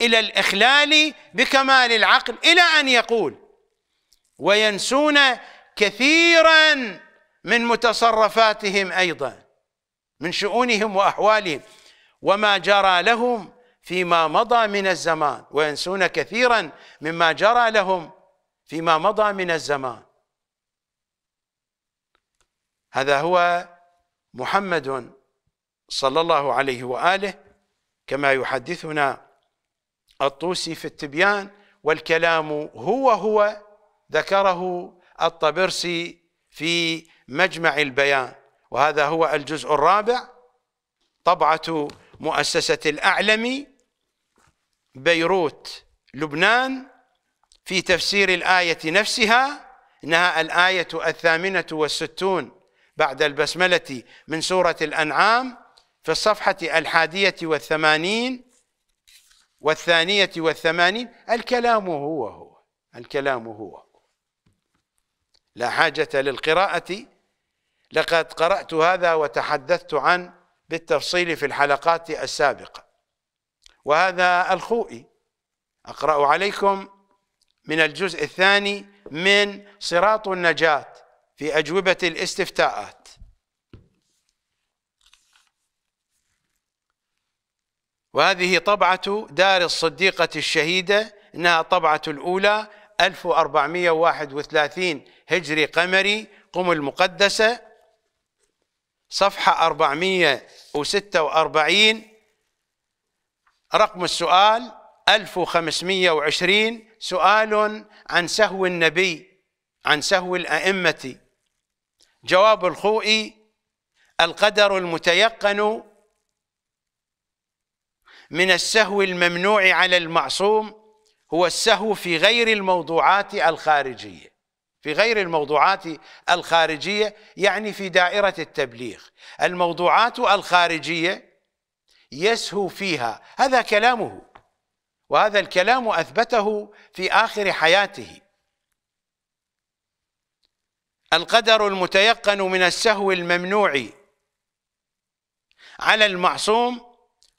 الى الاخلال بكمال العقل الى ان يقول وينسون كثيرا من متصرفاتهم ايضا من شؤونهم واحوالهم وما جرى لهم فيما مضى من الزمان وينسون كثيرا مما جرى لهم فيما مضى من الزمان هذا هو محمد صلى الله عليه واله كما يحدثنا الطوسي في التبيان والكلام هو هو ذكره الطبرسي في مجمع البيان وهذا هو الجزء الرابع طبعة مؤسسة الأعلمي بيروت لبنان في تفسير الآية نفسها إنها الآية الثامنة والستون بعد البسملة من سورة الأنعام في الصفحة الحادية والثمانين والثانية والثمانين الكلام هو هو الكلام هو هو لا حاجة للقراءة لقد قرأت هذا وتحدثت عن بالتفصيل في الحلقات السابقة وهذا الخوئي أقرأ عليكم من الجزء الثاني من صراط النجاة في أجوبة الاستفتاءات وهذه طبعة دار الصديقة الشهيدة إنها طبعة الأولى 1431 هجري قمري قم المقدسة صفحة 446 رقم السؤال 1520 سؤال عن سهو النبي عن سهو الأئمة جواب الخوئي القدر المتيقن من السهو الممنوع على المعصوم هو السهو في غير الموضوعات الخارجية في غير الموضوعات الخارجية يعني في دائرة التبليغ الموضوعات الخارجية يسهو فيها هذا كلامه وهذا الكلام أثبته في آخر حياته القدر المتيقن من السهو الممنوع على المعصوم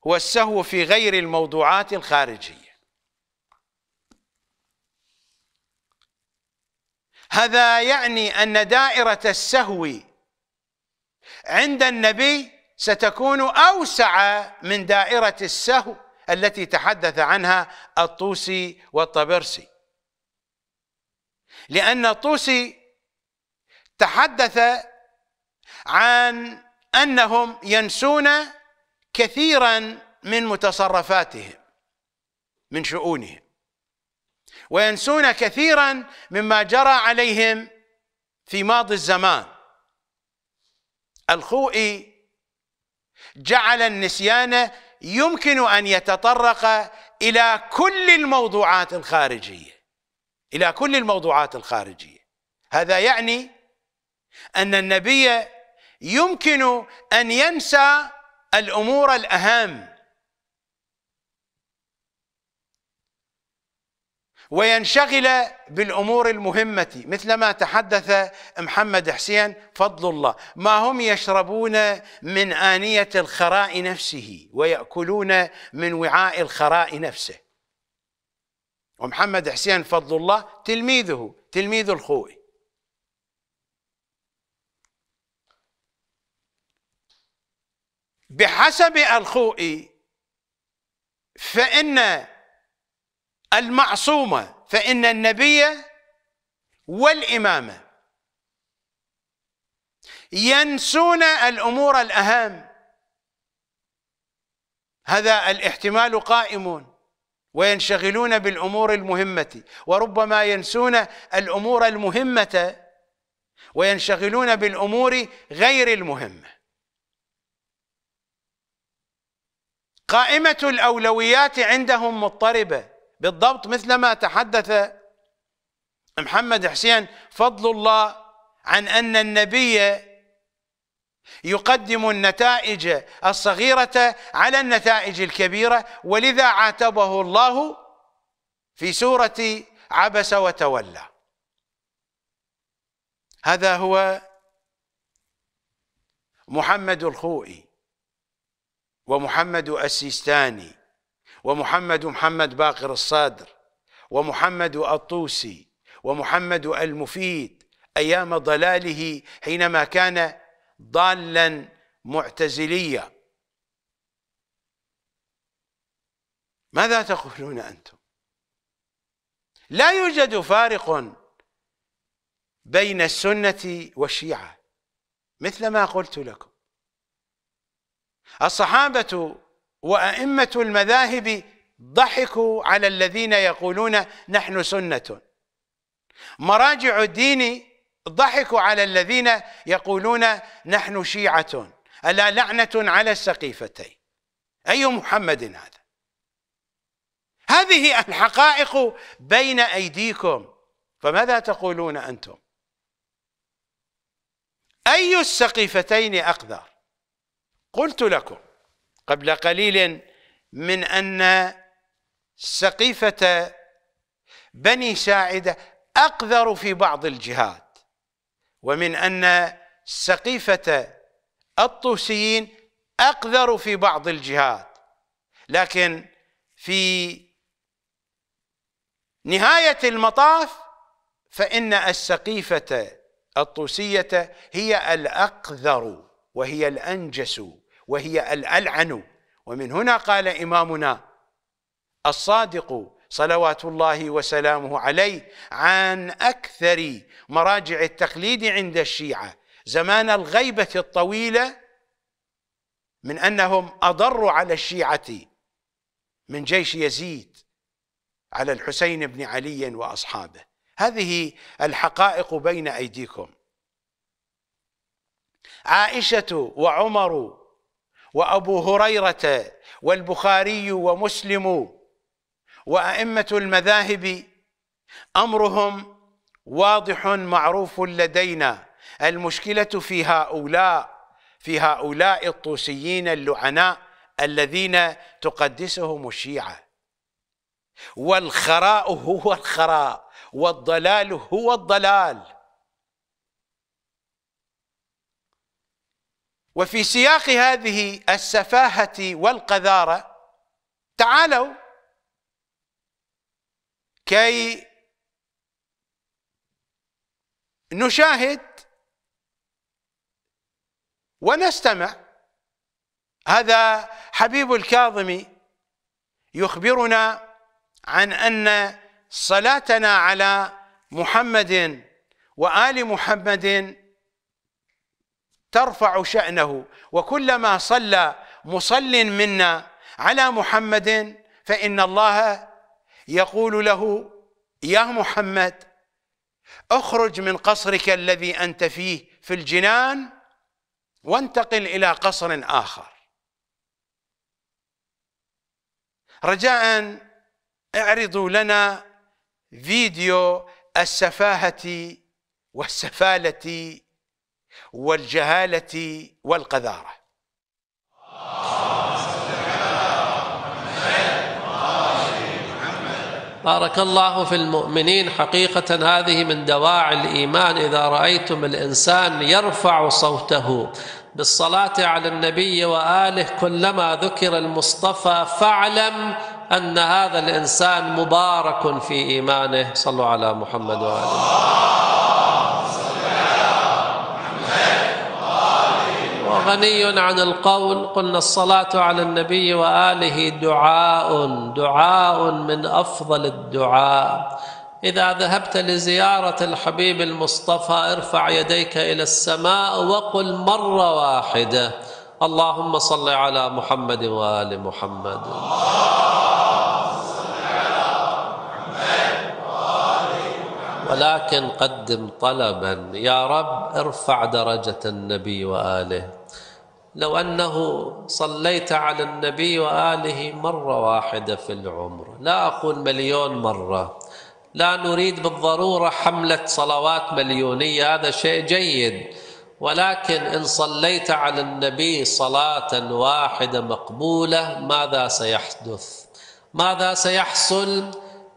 والسهو في غير الموضوعات الخارجية هذا يعني أن دائرة السهو عند النبي ستكون أوسع من دائرة السهو التي تحدث عنها الطوسي والطبرسي لأن الطوسي تحدث عن أنهم ينسون كثيرا من متصرفاتهم من شؤونهم وينسون كثيرا مما جرى عليهم في ماضي الزمان الخوئي جعل النسيان يمكن ان يتطرق الى كل الموضوعات الخارجيه الى كل الموضوعات الخارجيه هذا يعني ان النبي يمكن ان ينسى الامور الاهم وينشغل بالامور المهمه مثل ما تحدث محمد حسين فضل الله ما هم يشربون من انيه الخراء نفسه وياكلون من وعاء الخراء نفسه ومحمد حسين فضل الله تلميذه تلميذ الخوئي بحسب الخوئي فإن المعصومة فإن النبي والإمامة ينسون الأمور الأهم هذا الاحتمال قائم وينشغلون بالأمور المهمة وربما ينسون الأمور المهمة وينشغلون بالأمور غير المهمة قائمة الأولويات عندهم مضطربة بالضبط مثل ما تحدث محمد حسين فضل الله عن أن النبي يقدم النتائج الصغيرة على النتائج الكبيرة ولذا عاتبه الله في سورة عبس وتولى هذا هو محمد الخوئي ومحمد السيستاني ومحمد محمد باقر الصادر ومحمد الطوسي ومحمد المفيد ايام ضلاله حينما كان ضالا معتزليا ماذا تقولون انتم لا يوجد فارق بين السنه والشيعه مثل ما قلت لكم الصحابه وائمه المذاهب ضحكوا على الذين يقولون نحن سنه مراجع الدين ضحكوا على الذين يقولون نحن شيعه الا لعنه على السقيفتين اي محمد هذا هذه الحقائق بين ايديكم فماذا تقولون انتم اي السقيفتين أقدر قلت لكم قبل قليل من أن سقيفة بني ساعدة أقذر في بعض الجهات ومن أن سقيفة الطوسيين أقذر في بعض الجهات لكن في نهاية المطاف فإن السقيفة الطوسية هي الأقذر وهي الأنجس وهي الألعن ومن هنا قال إمامنا الصادق صلوات الله وسلامه عليه عن أكثر مراجع التقليد عند الشيعة زمان الغيبة الطويلة من أنهم أضروا على الشيعة من جيش يزيد على الحسين بن علي وأصحابه هذه الحقائق بين أيديكم عائشة وعمر وابو هريره والبخاري ومسلم وائمه المذاهب امرهم واضح معروف لدينا المشكله في هؤلاء في هؤلاء الطوسيين اللعناء الذين تقدسهم الشيعه والخراء هو الخراء والضلال هو الضلال وفي سياق هذه السفاهة والقذارة تعالوا كي نشاهد ونستمع هذا حبيب الكاظمي يخبرنا عن أن صلاتنا على محمد وآل محمد ترفع شأنه وكلما صلى مصل منا على محمد فإن الله يقول له يا محمد اخرج من قصرك الذي أنت فيه في الجنان وانتقل إلى قصر آخر رجاء اعرضوا لنا فيديو السفاهة والسفالة والجهالة والقذارة بارك الله في المؤمنين حقيقة هذه من دواعي الإيمان إذا رأيتم الإنسان يرفع صوته بالصلاة على النبي وآله كلما ذكر المصطفى فاعلم أن هذا الإنسان مبارك في إيمانه صلوا على محمد وآله غني عن القول قلنا الصلاة على النبي وآله دعاء دعاء من أفضل الدعاء إذا ذهبت لزيارة الحبيب المصطفى ارفع يديك إلى السماء وقل مرة واحدة اللهم صل على محمد وآل محمد ولكن قدم طلبا يا رب ارفع درجة النبي وآله لو أنه صليت على النبي وآله مرة واحدة في العمر لا أقول مليون مرة لا نريد بالضرورة حملة صلوات مليونية هذا شيء جيد ولكن إن صليت على النبي صلاة واحدة مقبولة ماذا سيحدث ماذا سيحصل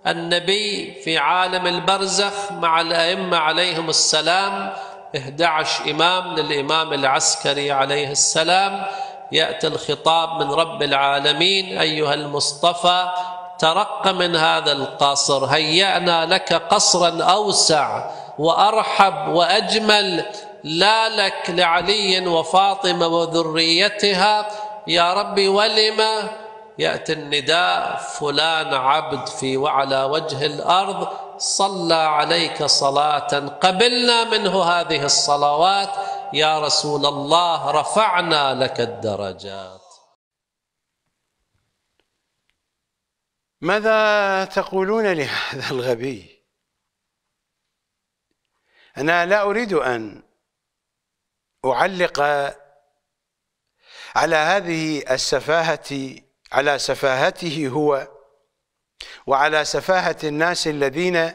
النبي في عالم البرزخ مع الأئمة عليهم السلام 11 إمام للإمام العسكري عليه السلام يأتي الخطاب من رب العالمين أيها المصطفى ترق من هذا القصر هيأنا لك قصرا أوسع وأرحب وأجمل لا لك لعلي وفاطمة وذريتها يا ربي ولم يأتي النداء فلان عبد في وعلى وجه الأرض صلى عليك صلاة قبلنا منه هذه الصلوات يا رسول الله رفعنا لك الدرجات ماذا تقولون لهذا الغبي أنا لا أريد أن أعلق على هذه السفاهة على سفاهته هو وعلى سفاهة الناس الذين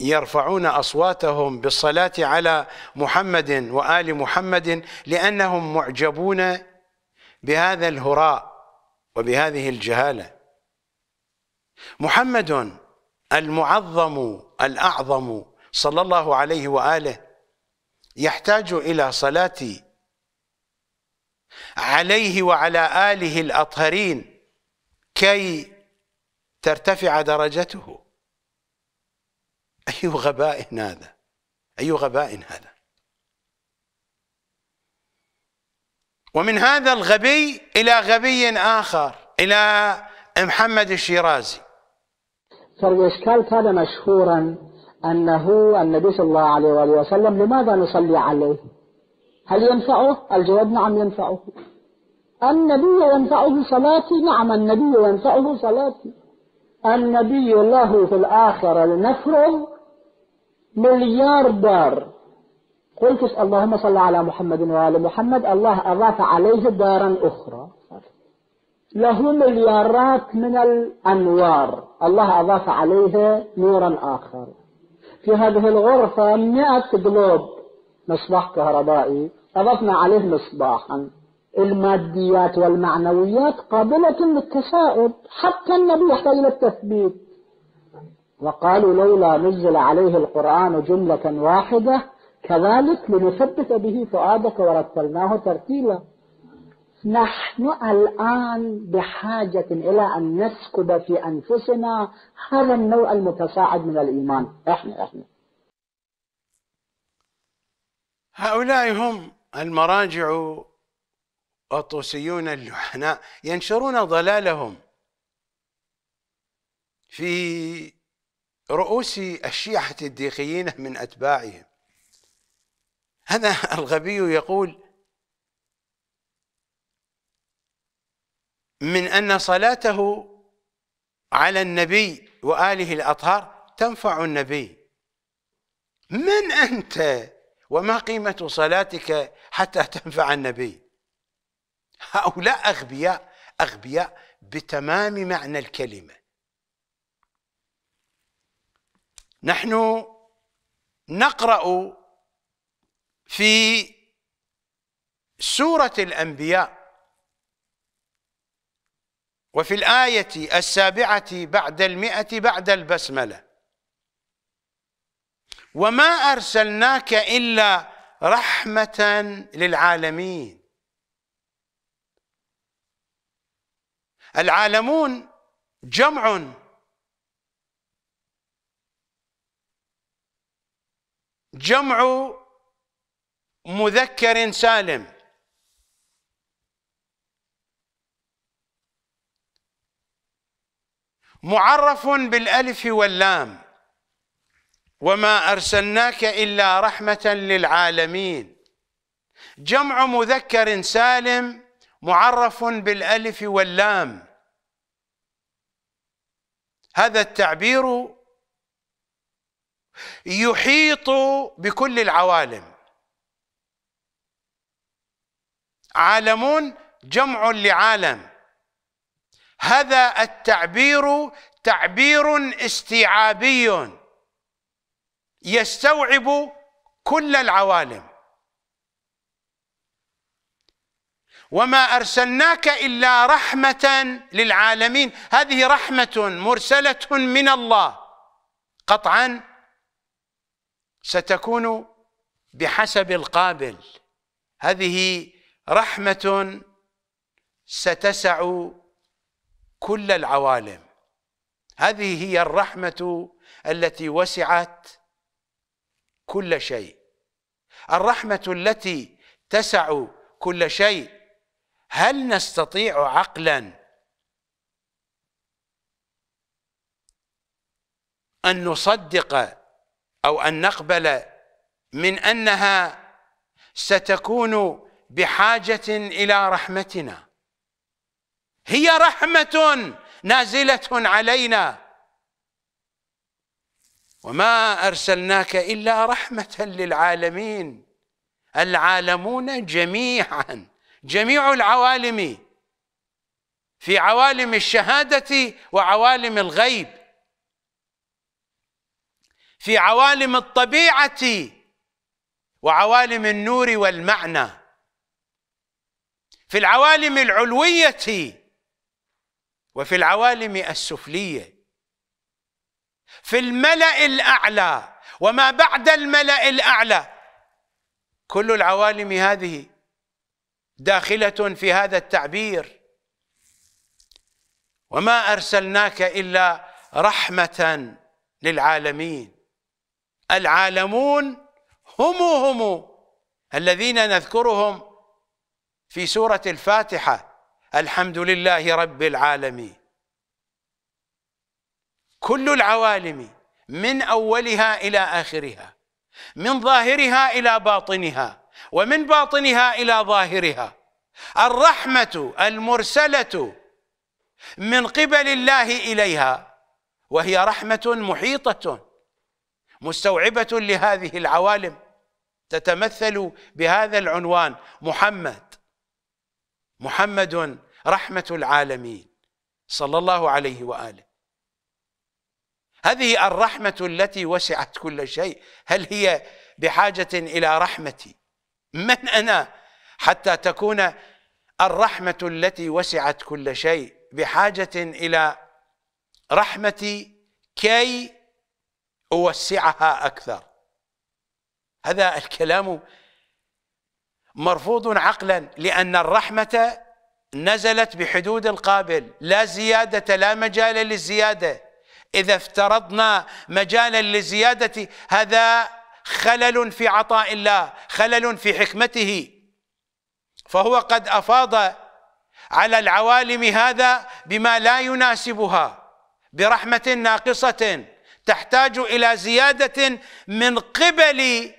يرفعون أصواتهم بالصلاة على محمد وآل محمد لأنهم معجبون بهذا الهراء وبهذه الجهالة محمد المعظم الأعظم صلى الله عليه وآله يحتاج إلى صلاة عليه وعلى آله الأطهرين كي ترتفع درجته أي غباء هذا أي غباء هذا ومن هذا الغبي إلى غبي آخر إلى محمد الشيرازي فالإشكال كان مشهورا أنه النبي صلى الله عليه وآله وسلم لماذا نصلي عليه هل ينفعه الجواب نعم ينفعه النبي ينفعه صلاتي نعم النبي ينفعه صلاتي النبي له في الآخرة لنفرض مليار دار قلت اللهم صل على محمد وآل محمد الله أضاف عليه دارا أخرى له مليارات من الأنوار الله أضاف عليه نورا آخر في هذه الغرفة مئة قلوب مصباح كهربائي أضفنا عليه مصباحا الماديات والمعنويات قابلة للتساؤل حتى النبي يحتاج إلى التثبيت وقالوا لولا نزل عليه القرآن جملة واحدة كذلك لنثبت به فؤادك ورتلناه ترتيلا نحن الآن بحاجة إلى أن نسكب في أنفسنا هذا النوع المتصاعد من الإيمان إحنا إحنا هؤلاء هم المراجع الطوسيون اللحناء ينشرون ضلالهم في رؤوس الشيعة الديخيين من أتباعهم هذا الغبي يقول من أن صلاته على النبي وآله الأطهار تنفع النبي من أنت وما قيمة صلاتك حتى تنفع النبي هؤلاء أغبياء أغبياء بتمام معنى الكلمة نحن نقرأ في سورة الأنبياء وفي الآية السابعة بعد المئة بعد البسملة وما أرسلناك إلا رحمة للعالمين العالمون جمع جمع مذكر سالم معرف بالالف واللام وما ارسلناك الا رحمه للعالمين جمع مذكر سالم معرف بالالف واللام هذا التعبير يحيط بكل العوالم عالم جمع لعالم هذا التعبير تعبير استيعابي يستوعب كل العوالم وما ارسلناك الا رحمه للعالمين هذه رحمه مرسله من الله قطعا ستكون بحسب القابل هذه رحمه ستسع كل العوالم هذه هي الرحمه التي وسعت كل شيء الرحمه التي تسع كل شيء هل نستطيع عقلا أن نصدق أو أن نقبل من أنها ستكون بحاجة إلى رحمتنا هي رحمة نازلة علينا وما أرسلناك إلا رحمة للعالمين العالمون جميعاً جميع العوالم في عوالم الشهادة وعوالم الغيب في عوالم الطبيعة وعوالم النور والمعنى في العوالم العلوية وفي العوالم السفلية في الملأ الأعلى وما بعد الملأ الأعلى كل العوالم هذه داخلة في هذا التعبير وما أرسلناك إلا رحمة للعالمين العالمون هم هم الذين نذكرهم في سورة الفاتحة الحمد لله رب العالمين كل العوالم من أولها إلى آخرها من ظاهرها إلى باطنها ومن باطنها الى ظاهرها الرحمه المرسله من قبل الله اليها وهي رحمه محيطه مستوعبه لهذه العوالم تتمثل بهذا العنوان محمد محمد رحمه العالمين صلى الله عليه واله هذه الرحمه التي وسعت كل شيء هل هي بحاجه الى رحمتي من أنا حتى تكون الرحمة التي وسعت كل شيء بحاجة إلى رحمتي كي أوسعها أكثر هذا الكلام مرفوض عقلا لأن الرحمة نزلت بحدود القابل لا زيادة لا مجال للزيادة إذا افترضنا مجالا للزيادة هذا خلل في عطاء الله خلل في حكمته فهو قد أفاض على العوالم هذا بما لا يناسبها برحمة ناقصة تحتاج إلى زيادة من قبل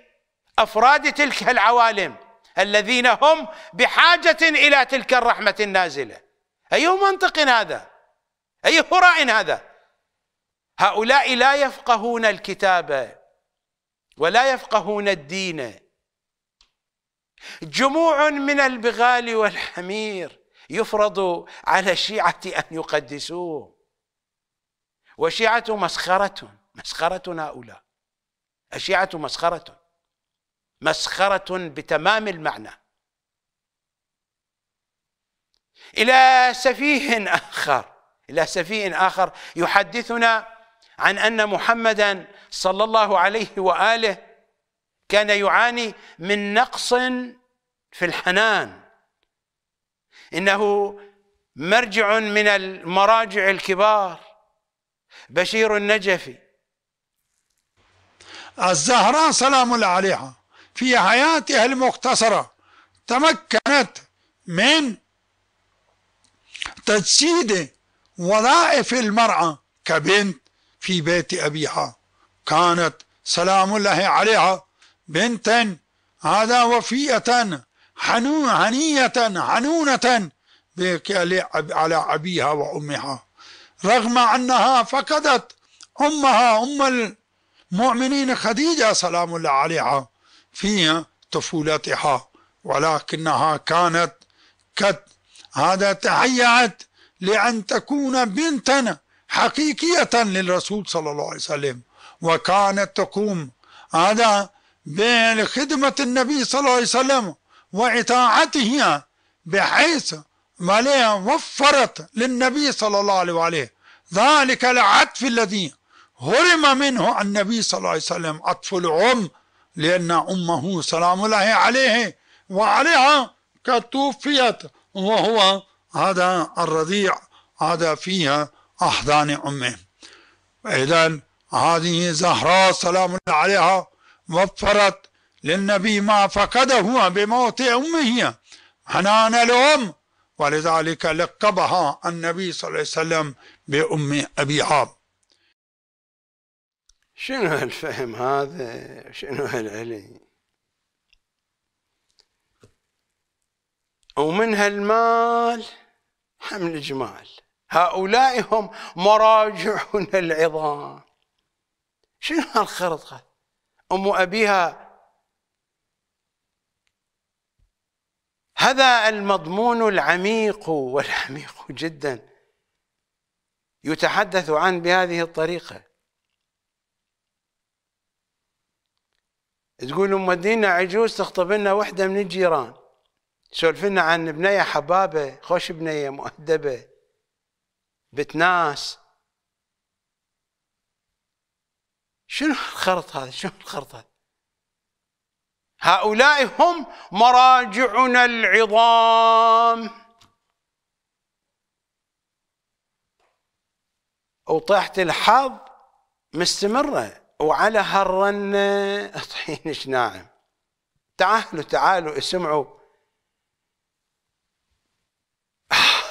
أفراد تلك العوالم الذين هم بحاجة إلى تلك الرحمة النازلة أي منطق هذا أي هراء هذا هؤلاء لا يفقهون الكتابة ولا يفقهون الدين جموع من البغال والحمير يفرض على الشيعة أن يقدسوه والشيعة مسخرة مسخرة هؤلاء الشيعة مسخرة مسخرة بتمام المعنى إلى سفيه آخر إلى سفيه آخر يحدثنا عن ان محمدا صلى الله عليه واله كان يعاني من نقص في الحنان انه مرجع من المراجع الكبار بشير النجفي الزهراء سلام الله عليها في حياتها المقتصرة تمكنت من تجسيد وظائف المرأة كبنت في بيت أبيها كانت سلام الله عليها بنتا هذا وفية حنون هنية حنونة على أبيها وأمها رغم أنها فقدت أمها أم المؤمنين خديجة سلام الله عليها في طفولتها ولكنها كانت قد هذا تهيأت لأن تكون بنتا حقيقية للرسول صلى الله عليه وسلم وكانت تقوم هذا بخدمة النبي صلى الله عليه وسلم وإطاعته بحيث ما وفرت للنبي صلى الله عليه ذلك العطف الذي هرم منه النبي صلى الله عليه وسلم عطف العم لأن أمه سلام الله عليه وعليها قد توفيت وهو هذا الرضيع هذا فيها أحضان أمه فإذا هذه زهراء سلام الله عليها وفرت للنبي ما فقده بموت أمه حنان الأم ولذلك لقبها النبي صلى الله عليه وسلم بأم أبيها شنو هالفهم هذا شنو هالعلم ومن هالمال حمل جمال هؤلاء هم مراجعنا العظام شنو هالخرط هذا أم أبيها هذا المضمون العميق والعميق جدا يتحدث عن بهذه الطريقة تقول ام الدين عجوز تخطب لنا وحدة من الجيران سولف لنا عن بنية حبابة خوش بنية مؤدبة بيت ناس شنو الخرط هذا شنو الخرط هذا هؤلاء هم مراجعنا العظام وطيحة الحظ مستمرة وعلى هالرنة طحينش ناعم تعالوا تعالوا اسمعوا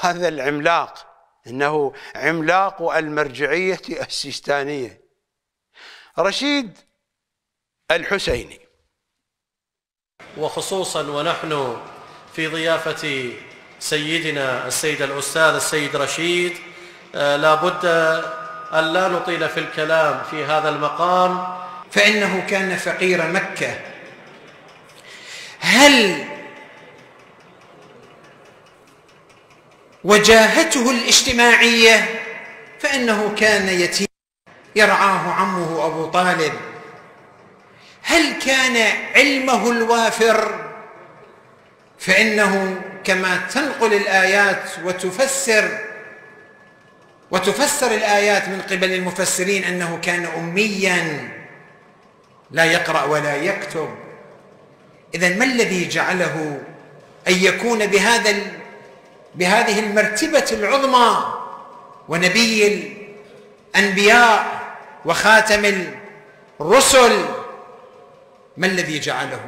هذا العملاق إنه عملاق المرجعية السيستانية رشيد الحسيني وخصوصا ونحن في ضيافة سيدنا السيد الأستاذ السيد رشيد آه، لا بد أن لا نطيل في الكلام في هذا المقام فإنه كان فقير مكة هل وجاهته الاجتماعيه فانه كان يتيم يرعاه عمه ابو طالب هل كان علمه الوافر فانه كما تنقل الايات وتفسر وتفسر الايات من قبل المفسرين انه كان اميا لا يقرا ولا يكتب اذا ما الذي جعله ان يكون بهذا بهذه المرتبه العظمى ونبي الانبياء وخاتم الرسل ما الذي جعله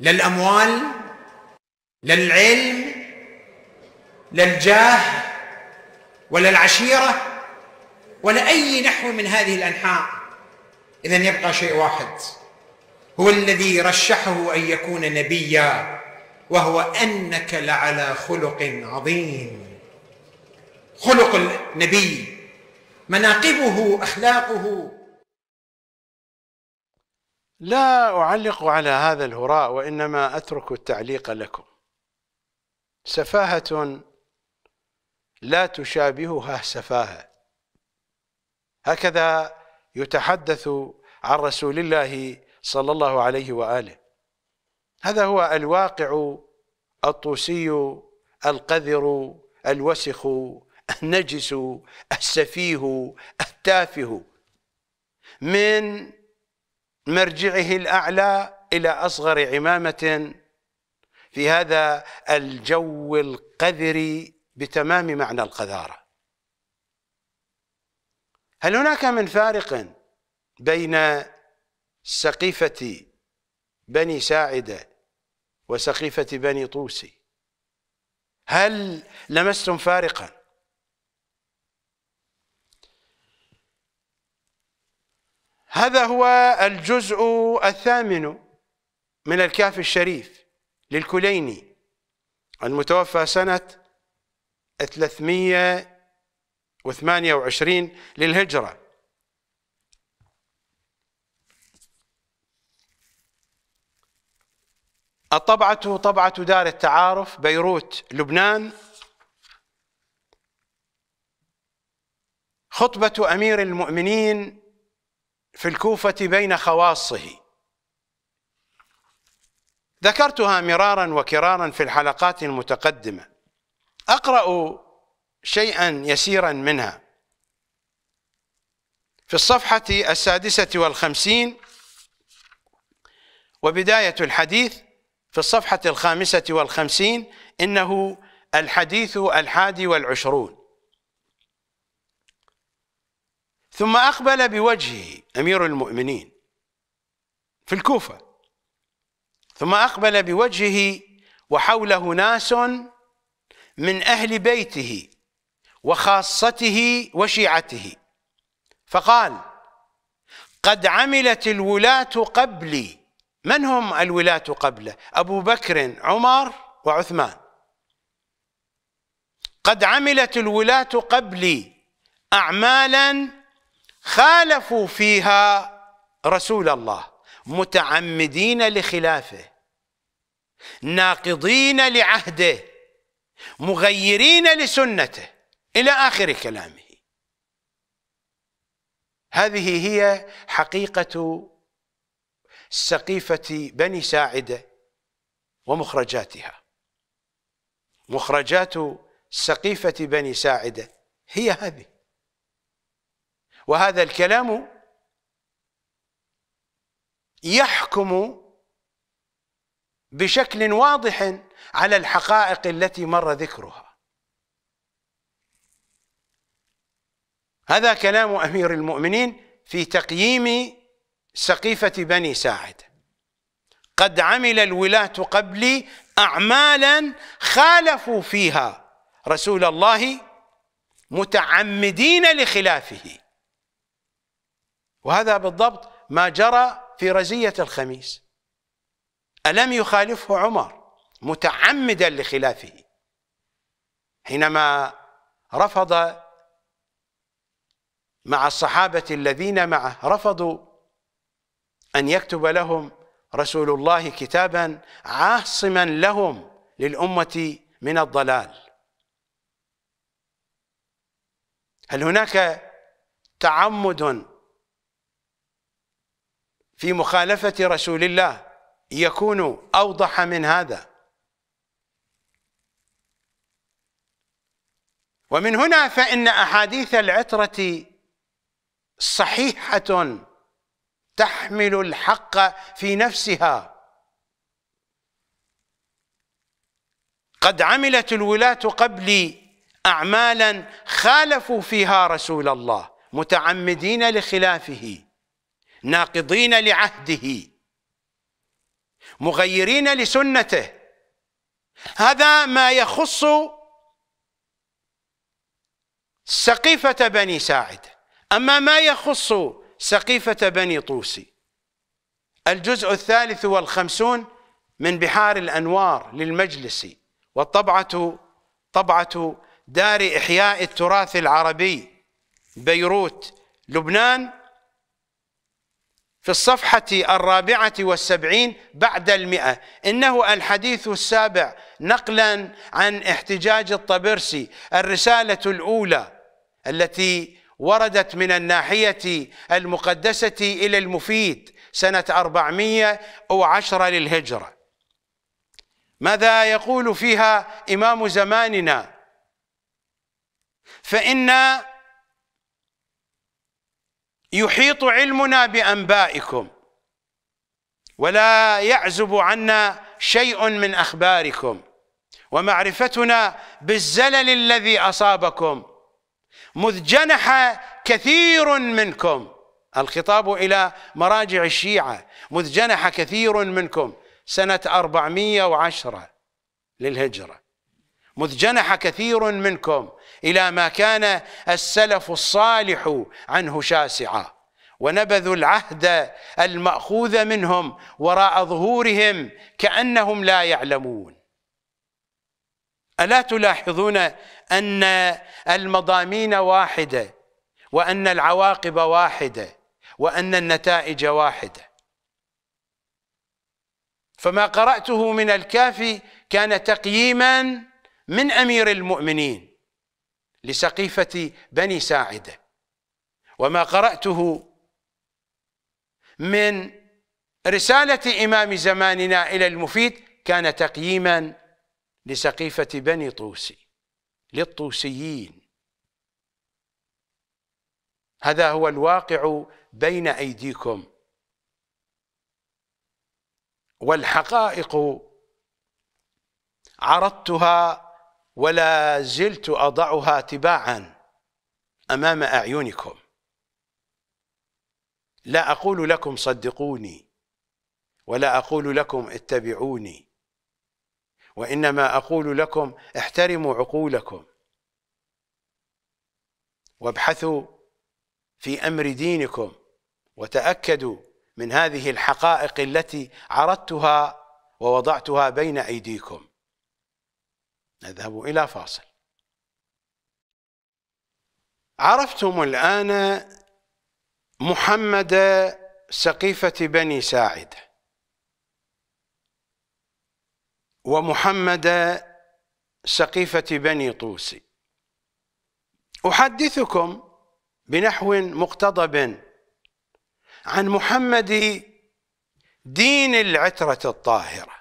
لا الاموال لا العلم لا الجاه ولا العشيره ولا اي نحو من هذه الانحاء اذا يبقى شيء واحد هو الذي رشحه ان يكون نبيا وهو انك لعلى خلق عظيم خلق النبي مناقبه اخلاقه لا اعلق على هذا الهراء وانما اترك التعليق لكم سفاهه لا تشابهها سفاهه هكذا يتحدث عن رسول الله صلى الله عليه واله هذا هو الواقع الطوسي القذر الوسخ النجس السفيه التافه من مرجعه الأعلى إلى أصغر عمامة في هذا الجو القذري بتمام معنى القذارة هل هناك من فارق بين سقيفة بني ساعدة وسقيفة بني طوسي هل لمستم فارقاً هذا هو الجزء الثامن من الكاف الشريف للكليني المتوفى سنة 328 للهجرة الطبعة طبعة دار التعارف بيروت لبنان خطبة أمير المؤمنين في الكوفة بين خواصه ذكرتها مرارا وكرارا في الحلقات المتقدمة أقرأ شيئا يسيرا منها في الصفحة السادسة والخمسين وبداية الحديث في الصفحة الخامسة والخمسين إنه الحديث الحادي والعشرون ثم أقبل بوجهه أمير المؤمنين في الكوفة ثم أقبل بوجهه وحوله ناس من أهل بيته وخاصته وشيعته فقال قد عملت الولاة قبلي من هم الولاة قبله أبو بكر عمر وعثمان قد عملت الولاة قبلي أعمالا خالفوا فيها رسول الله متعمدين لخلافه ناقضين لعهده مغيرين لسنته إلى آخر كلامه هذه هي حقيقة سقيفة بني ساعدة ومخرجاتها مخرجات سقيفة بني ساعدة هي هذه وهذا الكلام يحكم بشكل واضح على الحقائق التي مر ذكرها هذا كلام أمير المؤمنين في تقييم سقيفة بني ساعد قد عمل الولاة قبلي أعمالا خالفوا فيها رسول الله متعمدين لخلافه وهذا بالضبط ما جرى في رزية الخميس ألم يخالفه عمر متعمدا لخلافه حينما رفض مع الصحابة الذين معه رفضوا أن يكتب لهم رسول الله كتابا عاصما لهم للأمة من الضلال هل هناك تعمد في مخالفة رسول الله يكون أوضح من هذا ومن هنا فإن أحاديث العترة صحيحة تحمل الحق في نفسها قد عملت الولاة قبلي أعمالا خالفوا فيها رسول الله متعمدين لخلافه ناقضين لعهده مغيرين لسنته هذا ما يخص سقيفة بني ساعد أما ما يخص سقيفة بني طوسي الجزء الثالث والخمسون من بحار الأنوار للمجلس والطبعة طبعة دار إحياء التراث العربي بيروت لبنان في الصفحة الرابعة والسبعين بعد المئة إنه الحديث السابع نقلا عن احتجاج الطبرسي الرسالة الأولى التي وردت من الناحية المقدسة إلى المفيد سنة 410 للهجرة ماذا يقول فيها إمام زماننا فإن يحيط علمنا بأنبائكم ولا يعزب عنا شيء من أخباركم ومعرفتنا بالزلل الذي أصابكم مذ جنح كثير منكم الخطاب إلى مراجع الشيعة مذ جنح كثير منكم سنة 410 للهجرة مذ جنح كثير منكم إلى ما كان السلف الصالح عنه شاسعا ونبذوا العهد المأخوذ منهم وراء ظهورهم كأنهم لا يعلمون ألا تلاحظون أن المضامين واحدة وأن العواقب واحدة وأن النتائج واحدة فما قرأته من الكافي كان تقييما من أمير المؤمنين لسقيفة بني ساعدة وما قرأته من رسالة إمام زماننا إلى المفيد كان تقييما لسقيفة بني طوسي للطوسيين هذا هو الواقع بين أيديكم والحقائق عرضتها ولا زلت أضعها تباعا أمام أعينكم لا أقول لكم صدقوني ولا أقول لكم اتبعوني وإنما أقول لكم احترموا عقولكم وابحثوا في أمر دينكم وتأكدوا من هذه الحقائق التي عرضتها ووضعتها بين أيديكم نذهب إلى فاصل عرفتم الآن محمد سقيفة بني ساعده ومحمد سقيفة بني طوسي أحدثكم بنحو مقتضب عن محمد دين العترة الطاهرة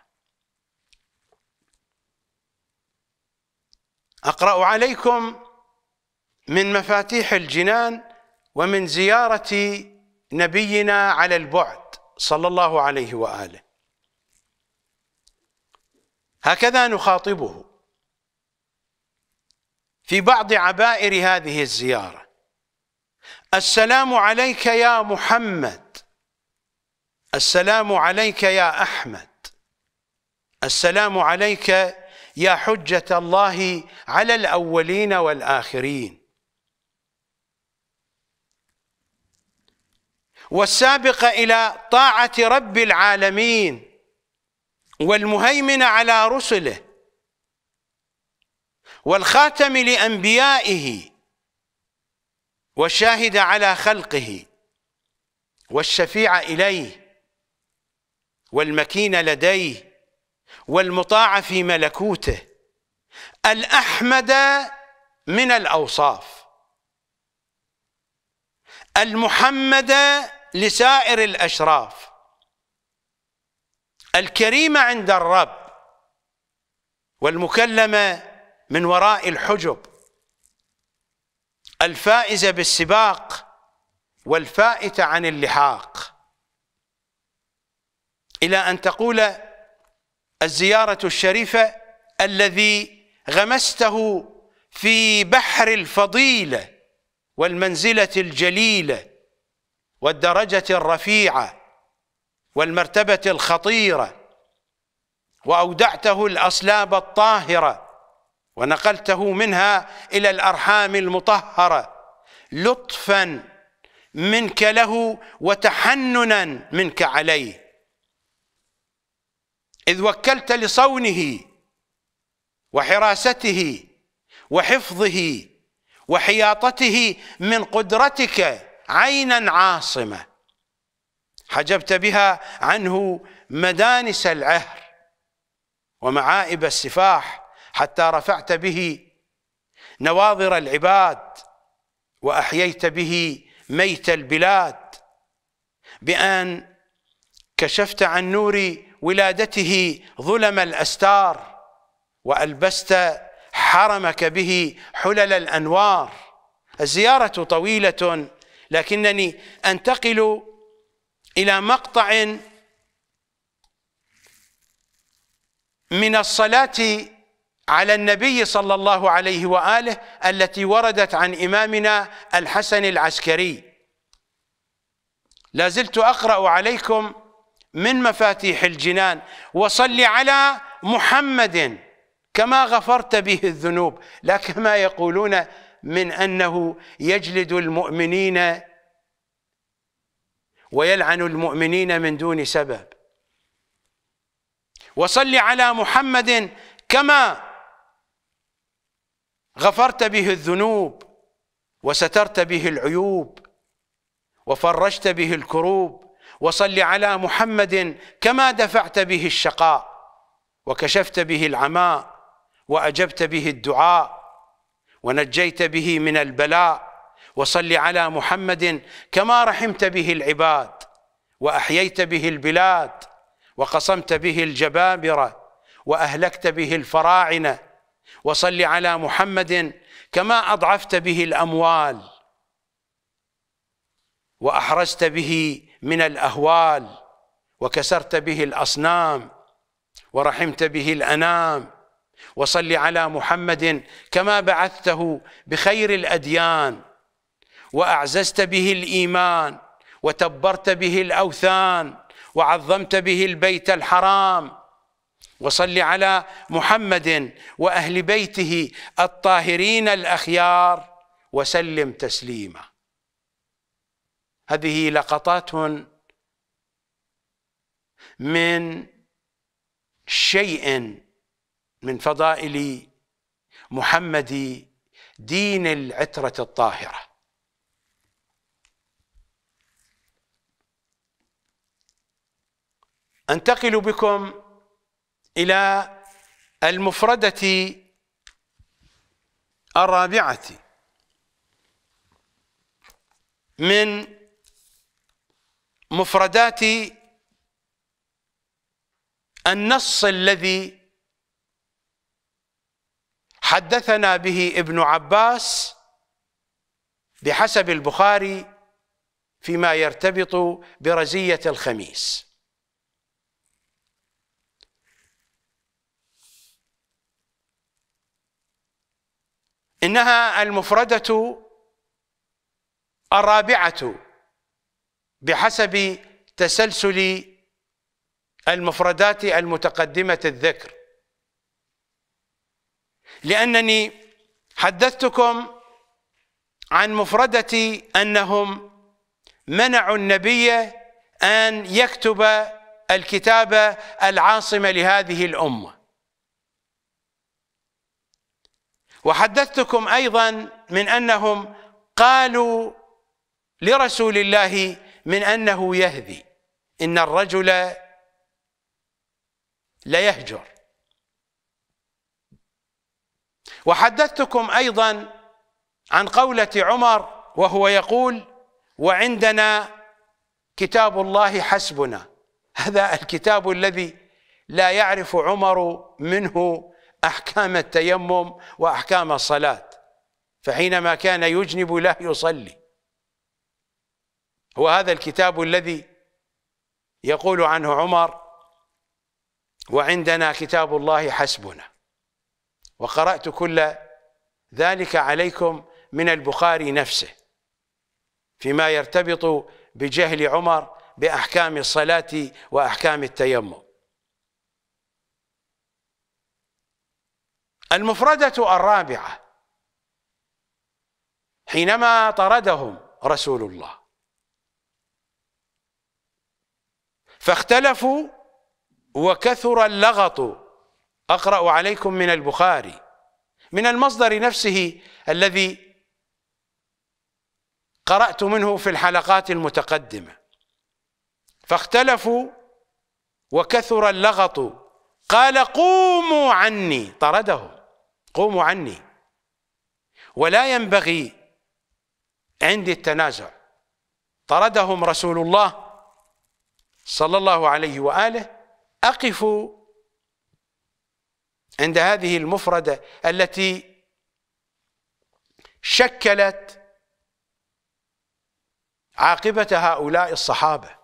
أقرأ عليكم من مفاتيح الجنان ومن زيارة نبينا على البعد صلى الله عليه وآله هكذا نخاطبه في بعض عبائر هذه الزيارة السلام عليك يا محمد السلام عليك يا أحمد السلام عليك يا حجة الله على الأولين والآخرين والسابق إلى طاعة رب العالمين والمهيمن على رسله والخاتم لأنبيائه والشاهد على خلقه والشفيع إليه والمكين لديه والمطاع في ملكوته الأحمد من الأوصاف المحمد لسائر الأشراف الكريمة عند الرب والمكلمة من وراء الحجب الفائزة بالسباق والفائتة عن اللحاق إلى أن تقول الزيارة الشريفة الذي غمسته في بحر الفضيلة والمنزلة الجليلة والدرجة الرفيعة والمرتبة الخطيرة وأودعته الأصلاب الطاهرة ونقلته منها إلى الأرحام المطهرة لطفا منك له وتحننا منك عليه إذ وكلت لصونه وحراسته وحفظه وحياطته من قدرتك عينا عاصمه حجبت بها عنه مدانس العهر ومعائب السفاح حتى رفعت به نواظر العباد وأحييت به ميت البلاد بأن كشفت عن نور ولادته ظلم الأستار وألبست حرمك به حلل الأنوار الزيارة طويلة لكنني أنتقل إلى مقطع من الصلاة على النبي صلى الله عليه وآله التي وردت عن إمامنا الحسن العسكري لازلت أقرأ عليكم من مفاتيح الجنان وصل على محمد كما غفرت به الذنوب لا كما يقولون من أنه يجلد المؤمنين ويلعن المؤمنين من دون سبب وصل على محمد كما غفرت به الذنوب وسترت به العيوب وفرجت به الكروب وصل على محمد كما دفعت به الشقاء وكشفت به العماء وأجبت به الدعاء ونجيت به من البلاء وصل على محمد كما رحمت به العباد واحييت به البلاد وقصمت به الجبابره واهلكت به الفراعنه وصل على محمد كما اضعفت به الاموال واحرزت به من الاهوال وكسرت به الاصنام ورحمت به الانام وصل على محمد كما بعثته بخير الاديان واعززت به الايمان وتبرت به الاوثان وعظمت به البيت الحرام وصل على محمد واهل بيته الطاهرين الاخيار وسلم تسليما هذه لقطات من شيء من فضائل محمد دين العتره الطاهره انتقل بكم الى المفردة الرابعة من مفردات النص الذي حدثنا به ابن عباس بحسب البخاري فيما يرتبط برزية الخميس إنها المفردة الرابعة بحسب تسلسل المفردات المتقدمة الذكر لأنني حدثتكم عن مفردة أنهم منعوا النبي أن يكتب الكتاب العاصمة لهذه الأمة وحدثتكم ايضا من انهم قالوا لرسول الله من انه يهذي ان الرجل ليهجر وحدثتكم ايضا عن قوله عمر وهو يقول وعندنا كتاب الله حسبنا هذا الكتاب الذي لا يعرف عمر منه أحكام التيمم وأحكام الصلاة فحينما كان يجنب لا يصلي هو هذا الكتاب الذي يقول عنه عمر وعندنا كتاب الله حسبنا وقرأت كل ذلك عليكم من البخاري نفسه فيما يرتبط بجهل عمر بأحكام الصلاة وأحكام التيمم المفردة الرابعة حينما طردهم رسول الله فاختلفوا وكثر اللغط أقرأ عليكم من البخاري من المصدر نفسه الذي قرأت منه في الحلقات المتقدمة فاختلفوا وكثر اللغط قال قوموا عني طردهم قوموا عني ولا ينبغي عندي التنازع طردهم رسول الله صلى الله عليه وآله أقفوا عند هذه المفردة التي شكلت عاقبة هؤلاء الصحابة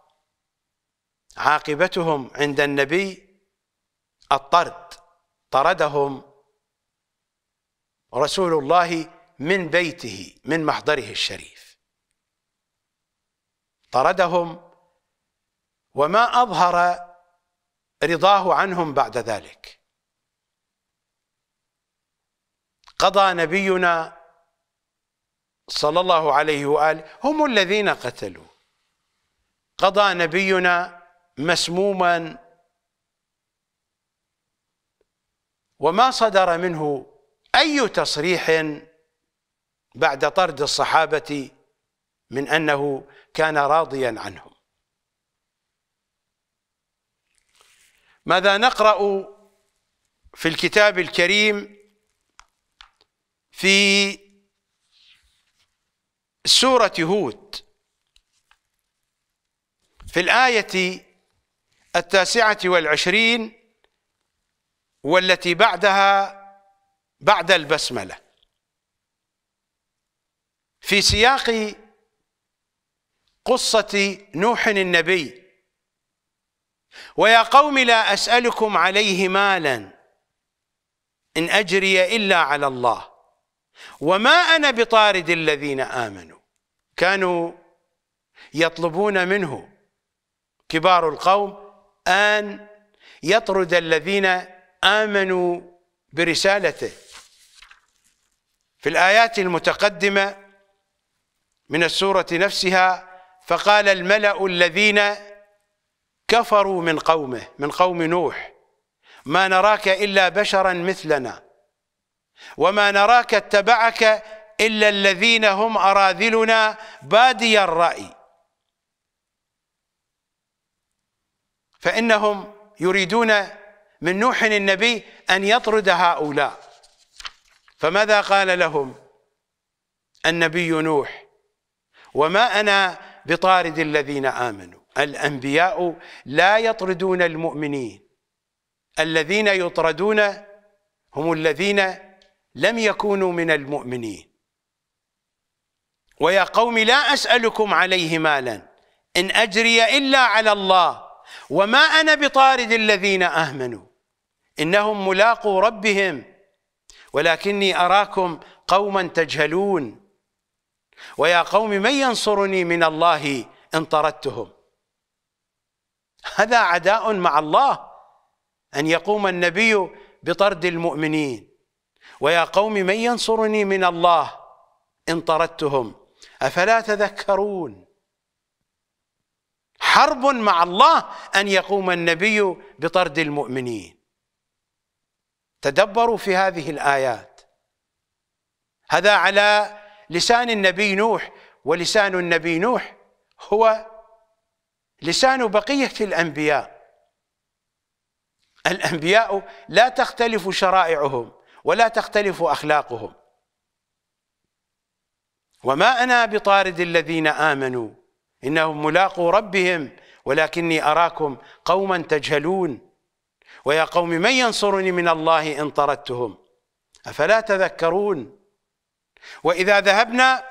عاقبتهم عند النبي الطرد طردهم رسول الله من بيته من محضره الشريف طردهم وما أظهر رضاه عنهم بعد ذلك قضى نبينا صلى الله عليه وآله هم الذين قتلوا قضى نبينا مسموما وما صدر منه أي تصريح بعد طرد الصحابة من أنه كان راضيا عنهم ماذا نقرأ في الكتاب الكريم في سورة هود في الآية التاسعة والعشرين والتي بعدها بعد البسملة في سياق قصة نوح النبي ويا قوم لا أسألكم عليه مالا إن أجري إلا على الله وما أنا بطارد الذين آمنوا كانوا يطلبون منه كبار القوم أن يطرد الذين آمنوا برسالته في الآيات المتقدمة من السورة نفسها فقال الملأ الذين كفروا من قومه من قوم نوح ما نراك إلا بشرا مثلنا وما نراك اتبعك إلا الذين هم أراذلنا بادي الرأي فإنهم يريدون من نوح النبي أن يطرد هؤلاء فماذا قال لهم النبي نوح وما أنا بطارد الذين آمنوا الأنبياء لا يطردون المؤمنين الذين يطردون هم الذين لم يكونوا من المؤمنين ويا قوم لا أسألكم عليه مالا إن أجري إلا على الله وما أنا بطارد الذين آمنوا إنهم ملاقو ربهم ولكني أراكم قوما تجهلون ويا قوم من ينصرني من الله إن طردتهم هذا عداء مع الله أن يقوم النبي بطرد المؤمنين ويا قوم من ينصرني من الله إن طردتهم أفلا تذكرون حرب مع الله أن يقوم النبي بطرد المؤمنين تدبروا في هذه الآيات هذا على لسان النبي نوح ولسان النبي نوح هو لسان بقية الأنبياء الأنبياء لا تختلف شرائعهم ولا تختلف أخلاقهم وما أنا بطارد الذين آمنوا إنهم ملاقو ربهم ولكني أراكم قوما تجهلون ويا قوم من ينصرني من الله إن طردتهم أفلا تذكرون وإذا ذهبنا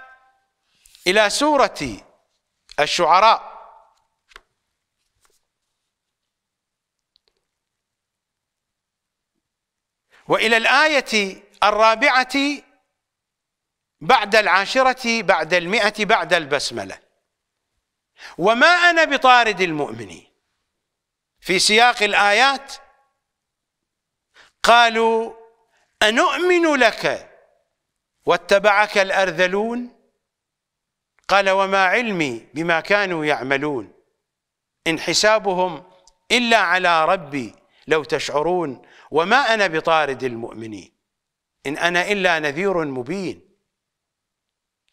إلى سورة الشعراء وإلى الآية الرابعة بعد العاشرة بعد المئة بعد البسملة وما أنا بطارد المؤمنين في سياق الآيات قالوا أنؤمن لك واتبعك الأرذلون قال وما علمي بما كانوا يعملون إن حسابهم إلا على ربي لو تشعرون وما أنا بطارد المؤمنين إن أنا إلا نذير مبين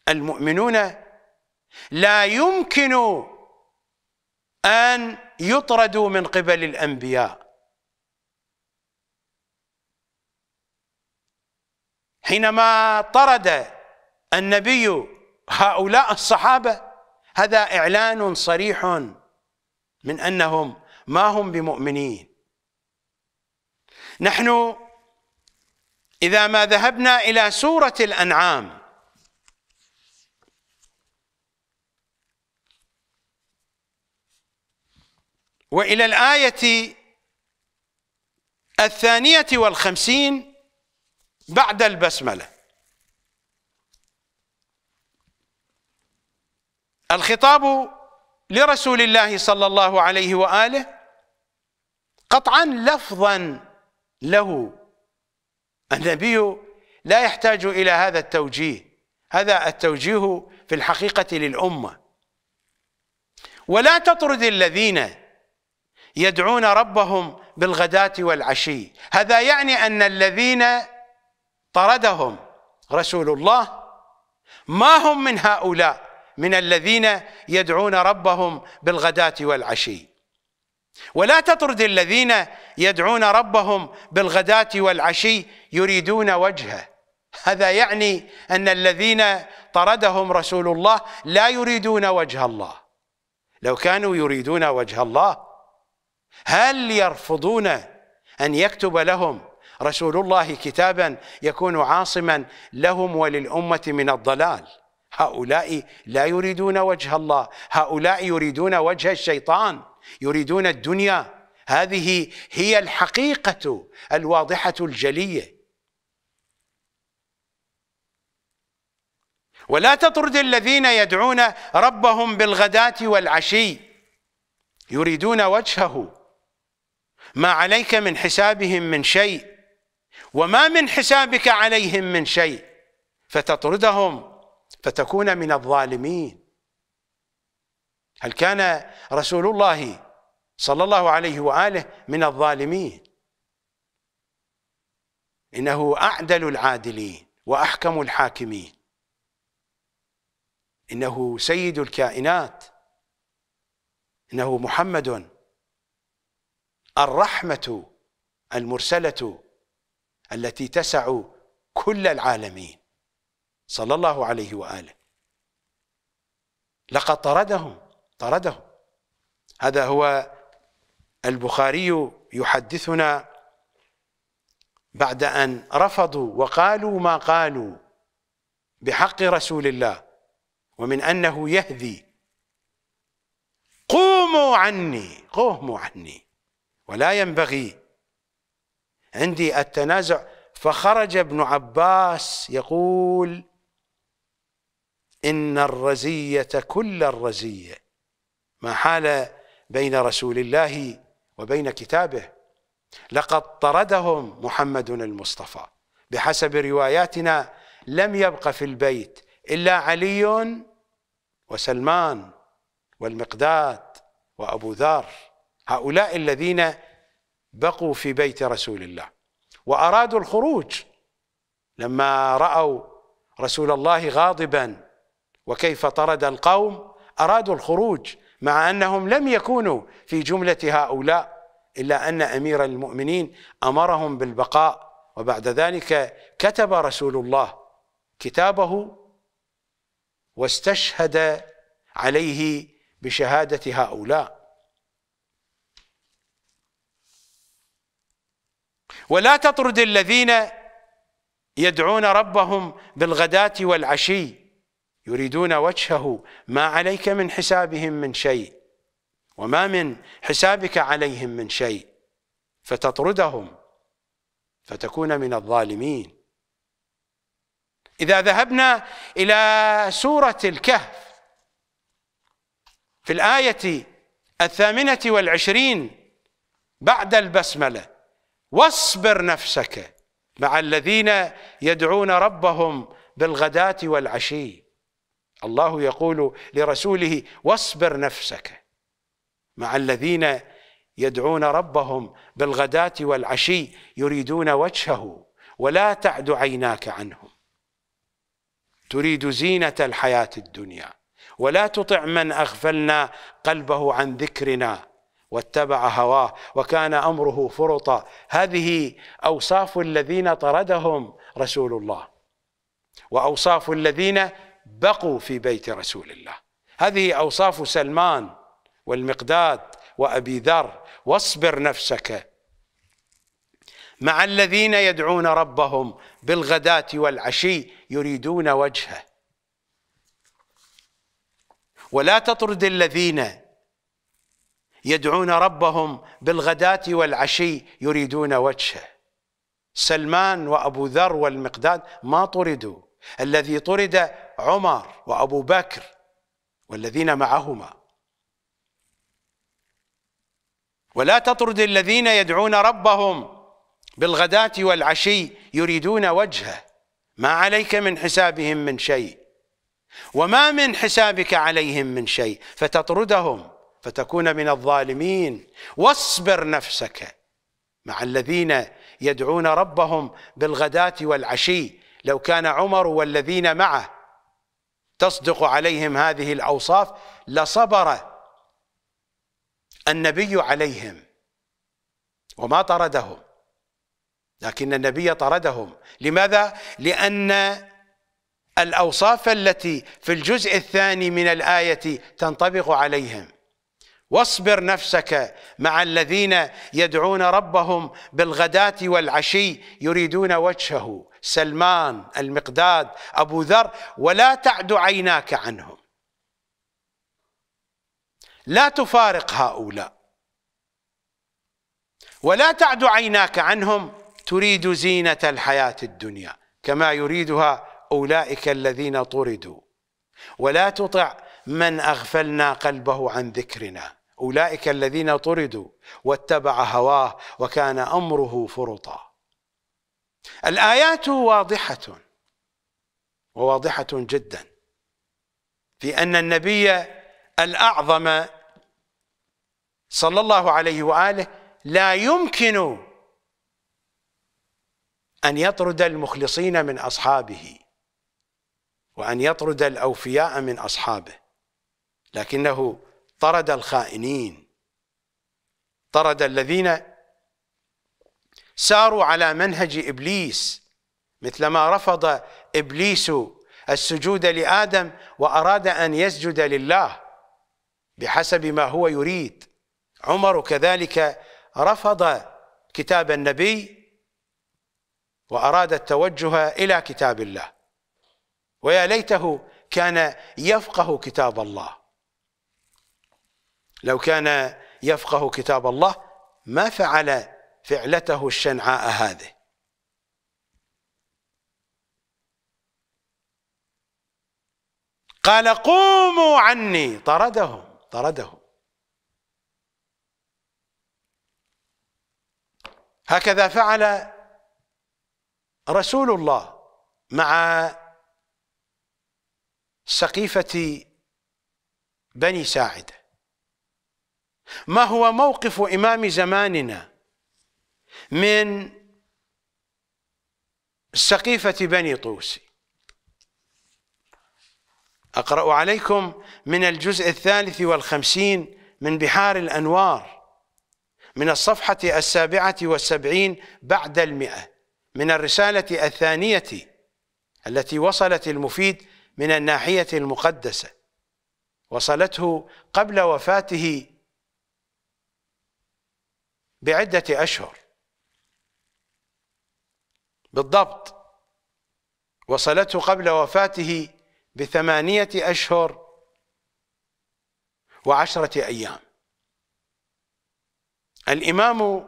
المؤمنون لا يمكن أن يطردوا من قبل الأنبياء حينما طرد النبي هؤلاء الصحابة هذا إعلان صريح من أنهم ما هم بمؤمنين نحن إذا ما ذهبنا إلى سورة الأنعام وإلى الآية الثانية والخمسين بعد البسملة الخطاب لرسول الله صلى الله عليه وآله قطعا لفظا له النبي لا يحتاج إلى هذا التوجيه هذا التوجيه في الحقيقة للأمة ولا تطرد الذين يدعون ربهم بالغداة والعشي هذا يعني أن الذين طردهم رسول الله ما هم من هؤلاء من الذين يدعون ربهم بالغداة والعشي ولا تطرد الذين يدعون ربهم بالغداة والعشي يريدون وجهه هذا يعني أن الذين طردهم رسول الله لا يريدون وجه الله لو كانوا يريدون وجه الله هل يرفضون أن يكتب لهم رسول الله كتابا يكون عاصما لهم وللأمة من الضلال هؤلاء لا يريدون وجه الله هؤلاء يريدون وجه الشيطان يريدون الدنيا هذه هي الحقيقة الواضحة الجلية ولا تطرد الذين يدعون ربهم بالغداة والعشي يريدون وجهه ما عليك من حسابهم من شيء وما من حسابك عليهم من شيء فتطردهم فتكون من الظالمين هل كان رسول الله صلى الله عليه واله من الظالمين انه اعدل العادلين واحكم الحاكمين انه سيد الكائنات انه محمد الرحمه المرسله التي تسع كل العالمين صلى الله عليه واله لقد طردهم طردهم هذا هو البخاري يحدثنا بعد ان رفضوا وقالوا ما قالوا بحق رسول الله ومن انه يهذي قوموا عني قوموا عني ولا ينبغي عندي التنازع فخرج ابن عباس يقول إن الرزية كل الرزية ما حال بين رسول الله وبين كتابه لقد طردهم محمد المصطفى بحسب رواياتنا لم يبق في البيت إلا علي وسلمان والمقداد وأبو ذر هؤلاء الذين بقوا في بيت رسول الله وارادوا الخروج لما راوا رسول الله غاضبا وكيف طرد القوم ارادوا الخروج مع انهم لم يكونوا في جمله هؤلاء الا ان امير المؤمنين امرهم بالبقاء وبعد ذلك كتب رسول الله كتابه واستشهد عليه بشهاده هؤلاء ولا تطرد الذين يدعون ربهم بالغداة والعشي يريدون وجهه ما عليك من حسابهم من شيء وما من حسابك عليهم من شيء فتطردهم فتكون من الظالمين إذا ذهبنا إلى سورة الكهف في الآية الثامنة والعشرين بعد البسملة واصبر نفسك مع الذين يدعون ربهم بالغداة والعشي الله يقول لرسوله واصبر نفسك مع الذين يدعون ربهم بالغداة والعشي يريدون وجهه ولا تعد عيناك عنهم تريد زينة الحياة الدنيا ولا تطع من أغفلنا قلبه عن ذكرنا واتبع هواه وكان امره فرطا هذه اوصاف الذين طردهم رسول الله واوصاف الذين بقوا في بيت رسول الله هذه اوصاف سلمان والمقداد وابي ذر واصبر نفسك مع الذين يدعون ربهم بالغداه والعشي يريدون وجهه ولا تطرد الذين يدعون ربهم بالغداة والعشي يريدون وجهه سلمان وأبو ذر والمقداد ما طردوا الذي طرد عمر وأبو بكر والذين معهما ولا تطرد الذين يدعون ربهم بالغداة والعشي يريدون وجهه ما عليك من حسابهم من شيء وما من حسابك عليهم من شيء فتطردهم فتكون من الظالمين واصبر نفسك مع الذين يدعون ربهم بالغداة والعشي لو كان عمر والذين معه تصدق عليهم هذه الأوصاف لصبر النبي عليهم وما طردهم لكن النبي طردهم لماذا؟ لأن الأوصاف التي في الجزء الثاني من الآية تنطبق عليهم واصبر نفسك مع الذين يدعون ربهم بالغداة والعشي يريدون وجهه سلمان المقداد أبو ذر ولا تعد عيناك عنهم لا تفارق هؤلاء ولا تعد عيناك عنهم تريد زينة الحياة الدنيا كما يريدها أولئك الذين طردوا ولا تطع من أغفلنا قلبه عن ذكرنا أولئك الذين طردوا واتبع هواه وكان أمره فرطا الآيات واضحة وواضحة جدا في أن النبي الأعظم صلى الله عليه وآله لا يمكن أن يطرد المخلصين من أصحابه وأن يطرد الأوفياء من أصحابه لكنه طرد الخائنين طرد الذين ساروا على منهج إبليس مثلما رفض إبليس السجود لآدم وأراد أن يسجد لله بحسب ما هو يريد عمر كذلك رفض كتاب النبي وأراد التوجه إلى كتاب الله ويا ليته كان يفقه كتاب الله لو كان يفقه كتاب الله ما فعل فعلته الشنعاء هذه قال قوموا عني طردهم طردهم هكذا فعل رسول الله مع سقيفة بني ساعده ما هو موقف إمام زماننا من سقيفة بني طوس أقرأ عليكم من الجزء الثالث والخمسين من بحار الأنوار من الصفحة السابعة والسبعين بعد المئة من الرسالة الثانية التي وصلت المفيد من الناحية المقدسة وصلته قبل وفاته بعدة أشهر بالضبط وصلته قبل وفاته بثمانية أشهر وعشرة أيام الإمام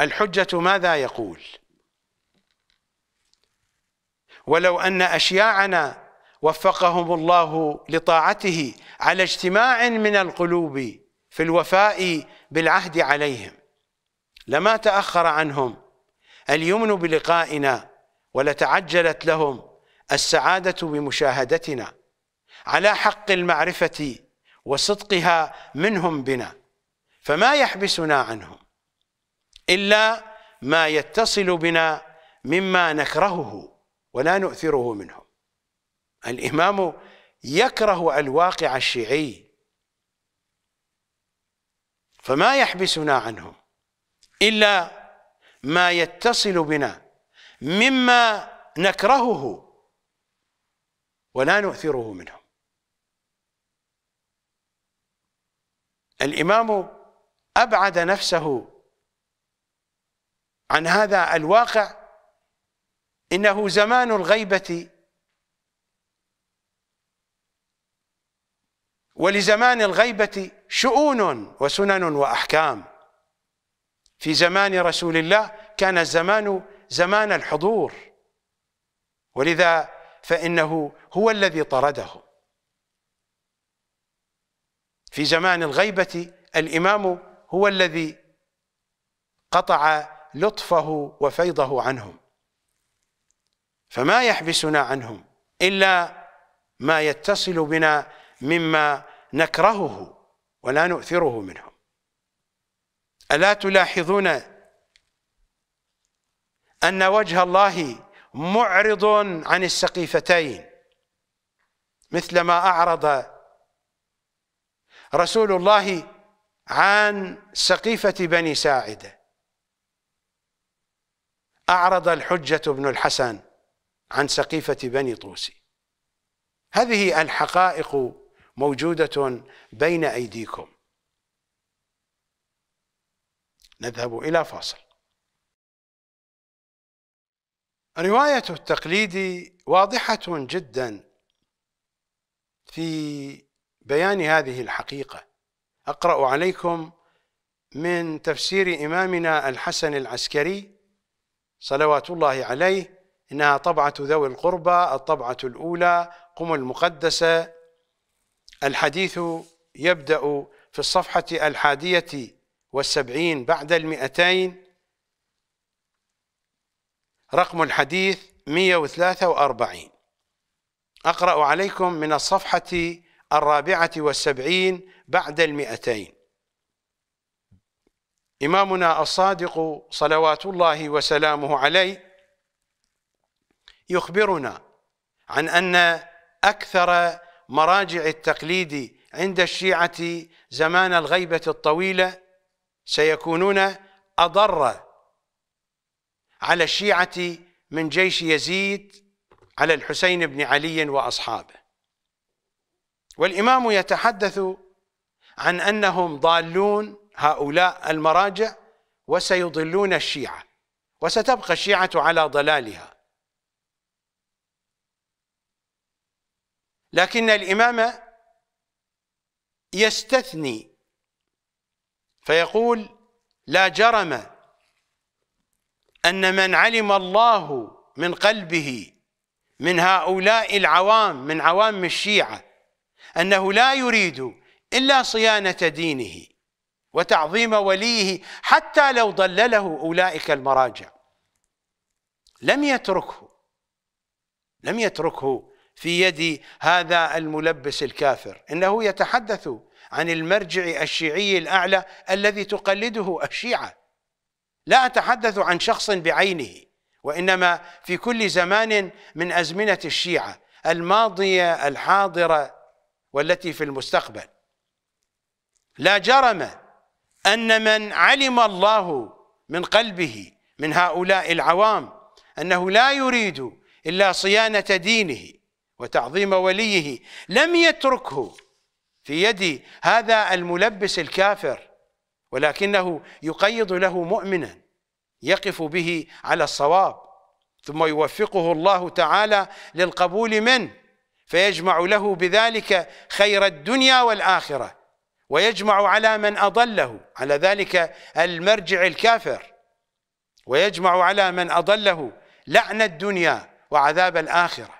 الحجة ماذا يقول ولو أن أشياعنا وفقهم الله لطاعته على اجتماع من القلوب في الوفاء بالعهد عليهم لما تأخر عنهم اليمن بلقائنا ولتعجلت لهم السعادة بمشاهدتنا على حق المعرفة وصدقها منهم بنا فما يحبسنا عنهم إلا ما يتصل بنا مما نكرهه ولا نؤثره منهم الإمام يكره الواقع الشيعي فما يحبسنا عنهم إلا ما يتصل بنا مما نكرهه ولا نؤثره منه الإمام أبعد نفسه عن هذا الواقع إنه زمان الغيبة ولزمان الغيبة شؤون وسنن وأحكام في زمان رسول الله كان الزمان زمان الحضور ولذا فإنه هو الذي طرده في زمان الغيبة الإمام هو الذي قطع لطفه وفيضه عنهم فما يحبسنا عنهم إلا ما يتصل بنا مما نكرهه ولا نؤثره منه ألا تلاحظون أن وجه الله معرض عن السقيفتين مثل ما أعرض رسول الله عن سقيفة بني ساعدة أعرض الحجة بن الحسن عن سقيفة بني طوسي هذه الحقائق موجودة بين أيديكم نذهب إلى فاصل رواية التقليد واضحة جدا في بيان هذه الحقيقة أقرأ عليكم من تفسير إمامنا الحسن العسكري صلوات الله عليه إنها طبعة ذوي القربى الطبعة الأولى قم المقدسة الحديث يبدأ في الصفحة الحادية والسبعين بعد المئتين رقم الحديث 143 أقرأ عليكم من الصفحة الرابعة والسبعين بعد المئتين إمامنا الصادق صلوات الله وسلامه عليه يخبرنا عن أن أكثر مراجع التقليد عند الشيعة زمان الغيبة الطويلة سيكونون أضر على الشيعة من جيش يزيد على الحسين بن علي وأصحابه والإمام يتحدث عن أنهم ضالون هؤلاء المراجع وسيضلون الشيعة وستبقى الشيعة على ضلالها لكن الإمام يستثني فيقول لا جرم أن من علم الله من قلبه من هؤلاء العوام من عوام الشيعة أنه لا يريد إلا صيانة دينه وتعظيم وليه حتى لو ضلله أولئك المراجع لم يتركه لم يتركه في يد هذا الملبس الكافر إنه يتحدث عن المرجع الشيعي الأعلى الذي تقلده الشيعة لا أتحدث عن شخص بعينه وإنما في كل زمان من أزمنة الشيعة الماضية الحاضرة والتي في المستقبل لا جرم أن من علم الله من قلبه من هؤلاء العوام أنه لا يريد إلا صيانة دينه وتعظيم وليه لم يتركه في يد هذا الملبس الكافر ولكنه يقيض له مؤمنا يقف به على الصواب ثم يوفقه الله تعالى للقبول منه فيجمع له بذلك خير الدنيا والاخره ويجمع على من اضله على ذلك المرجع الكافر ويجمع على من اضله لعن الدنيا وعذاب الاخره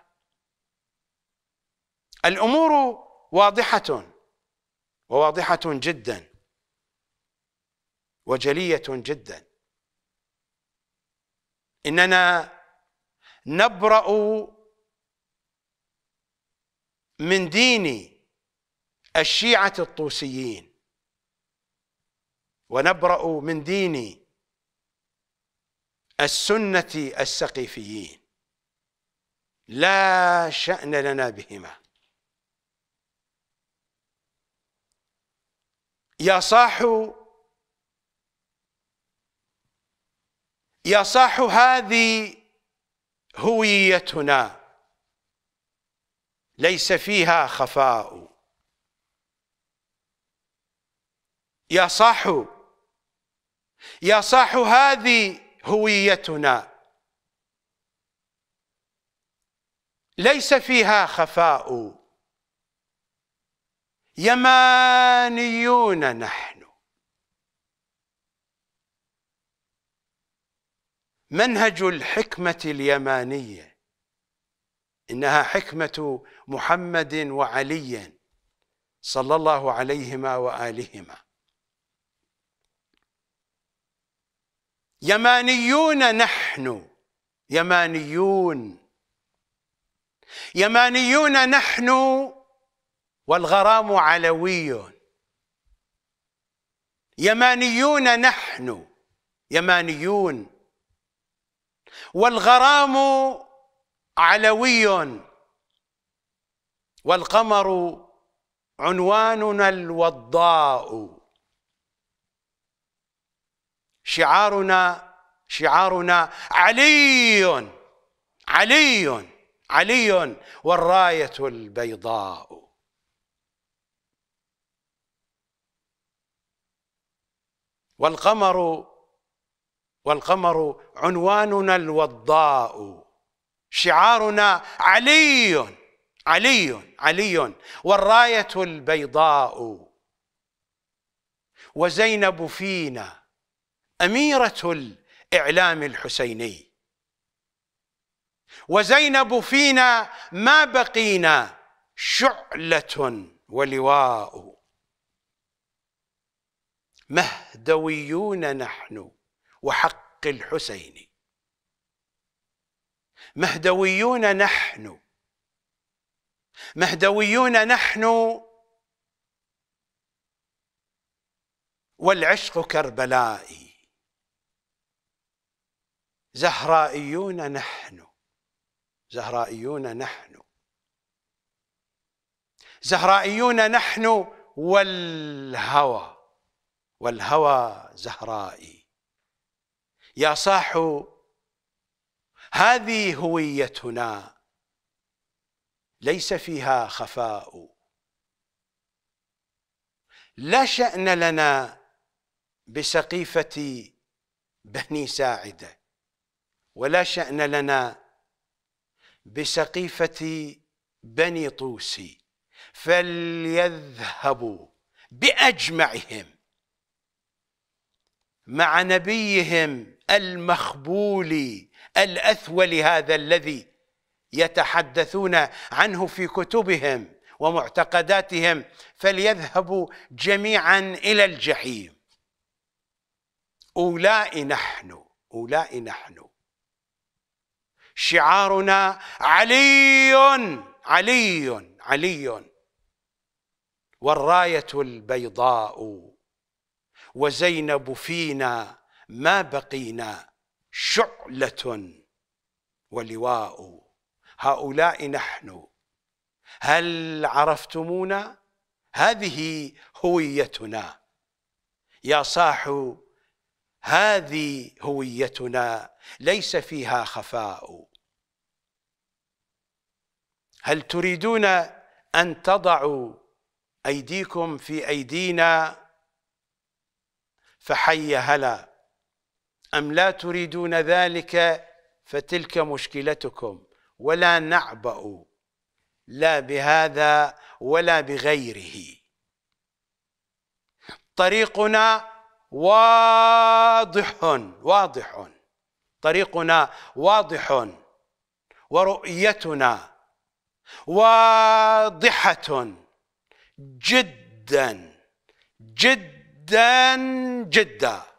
الامور واضحه وواضحة جدا وجلية جدا إننا نبرأ من دين الشيعة الطوسيين ونبرأ من دين السنة السقيفيين لا شأن لنا بهما يصح يصح هذه هويتنا ليس فيها خفاء يصح يصح هذه هويتنا ليس فيها خفاء يمانيون نحن منهج الحكمة اليمانية إنها حكمة محمد وعلي صلى الله عليهما وآلهما يمانيون نحن يمانيون يمانيون نحن والغرام علوي يمانيون نحن يمانيون والغرام علوي والقمر عنواننا الوضاء شعارنا شعارنا علي علي علي والرايه البيضاء والقمر والقمر عنواننا الوضاء شعارنا علي علي علي والراية البيضاء وزينب فينا أميرة الإعلام الحسيني وزينب فينا ما بقينا شعلة ولواء مهدويون نحن وحق الحسين مهدويون نحن مهدويون نحن والعشق كربلائي زهرائيون نحن زهرائيون نحن زهرائيون نحن والهوى والهوى زهرائي يا صاح هذه هويتنا ليس فيها خفاء لا شأن لنا بسقيفة بني ساعدة ولا شأن لنا بسقيفة بني طوسي فليذهبوا بأجمعهم مع نبيهم المخبول الاثول هذا الذي يتحدثون عنه في كتبهم ومعتقداتهم فليذهبوا جميعا الى الجحيم اولاء نحن اولاء نحن شعارنا علي علي علي والرايه البيضاء وزينب فينا ما بقينا شعلة ولواء هؤلاء نحن هل عرفتمونا هذه هويتنا يا صاح هذه هويتنا ليس فيها خفاء هل تريدون أن تضعوا أيديكم في أيدينا فحي هلا أم لا تريدون ذلك فتلك مشكلتكم ولا نعبأ لا بهذا ولا بغيره طريقنا واضح واضح طريقنا واضح ورؤيتنا واضحة جدا جدا جدا جدا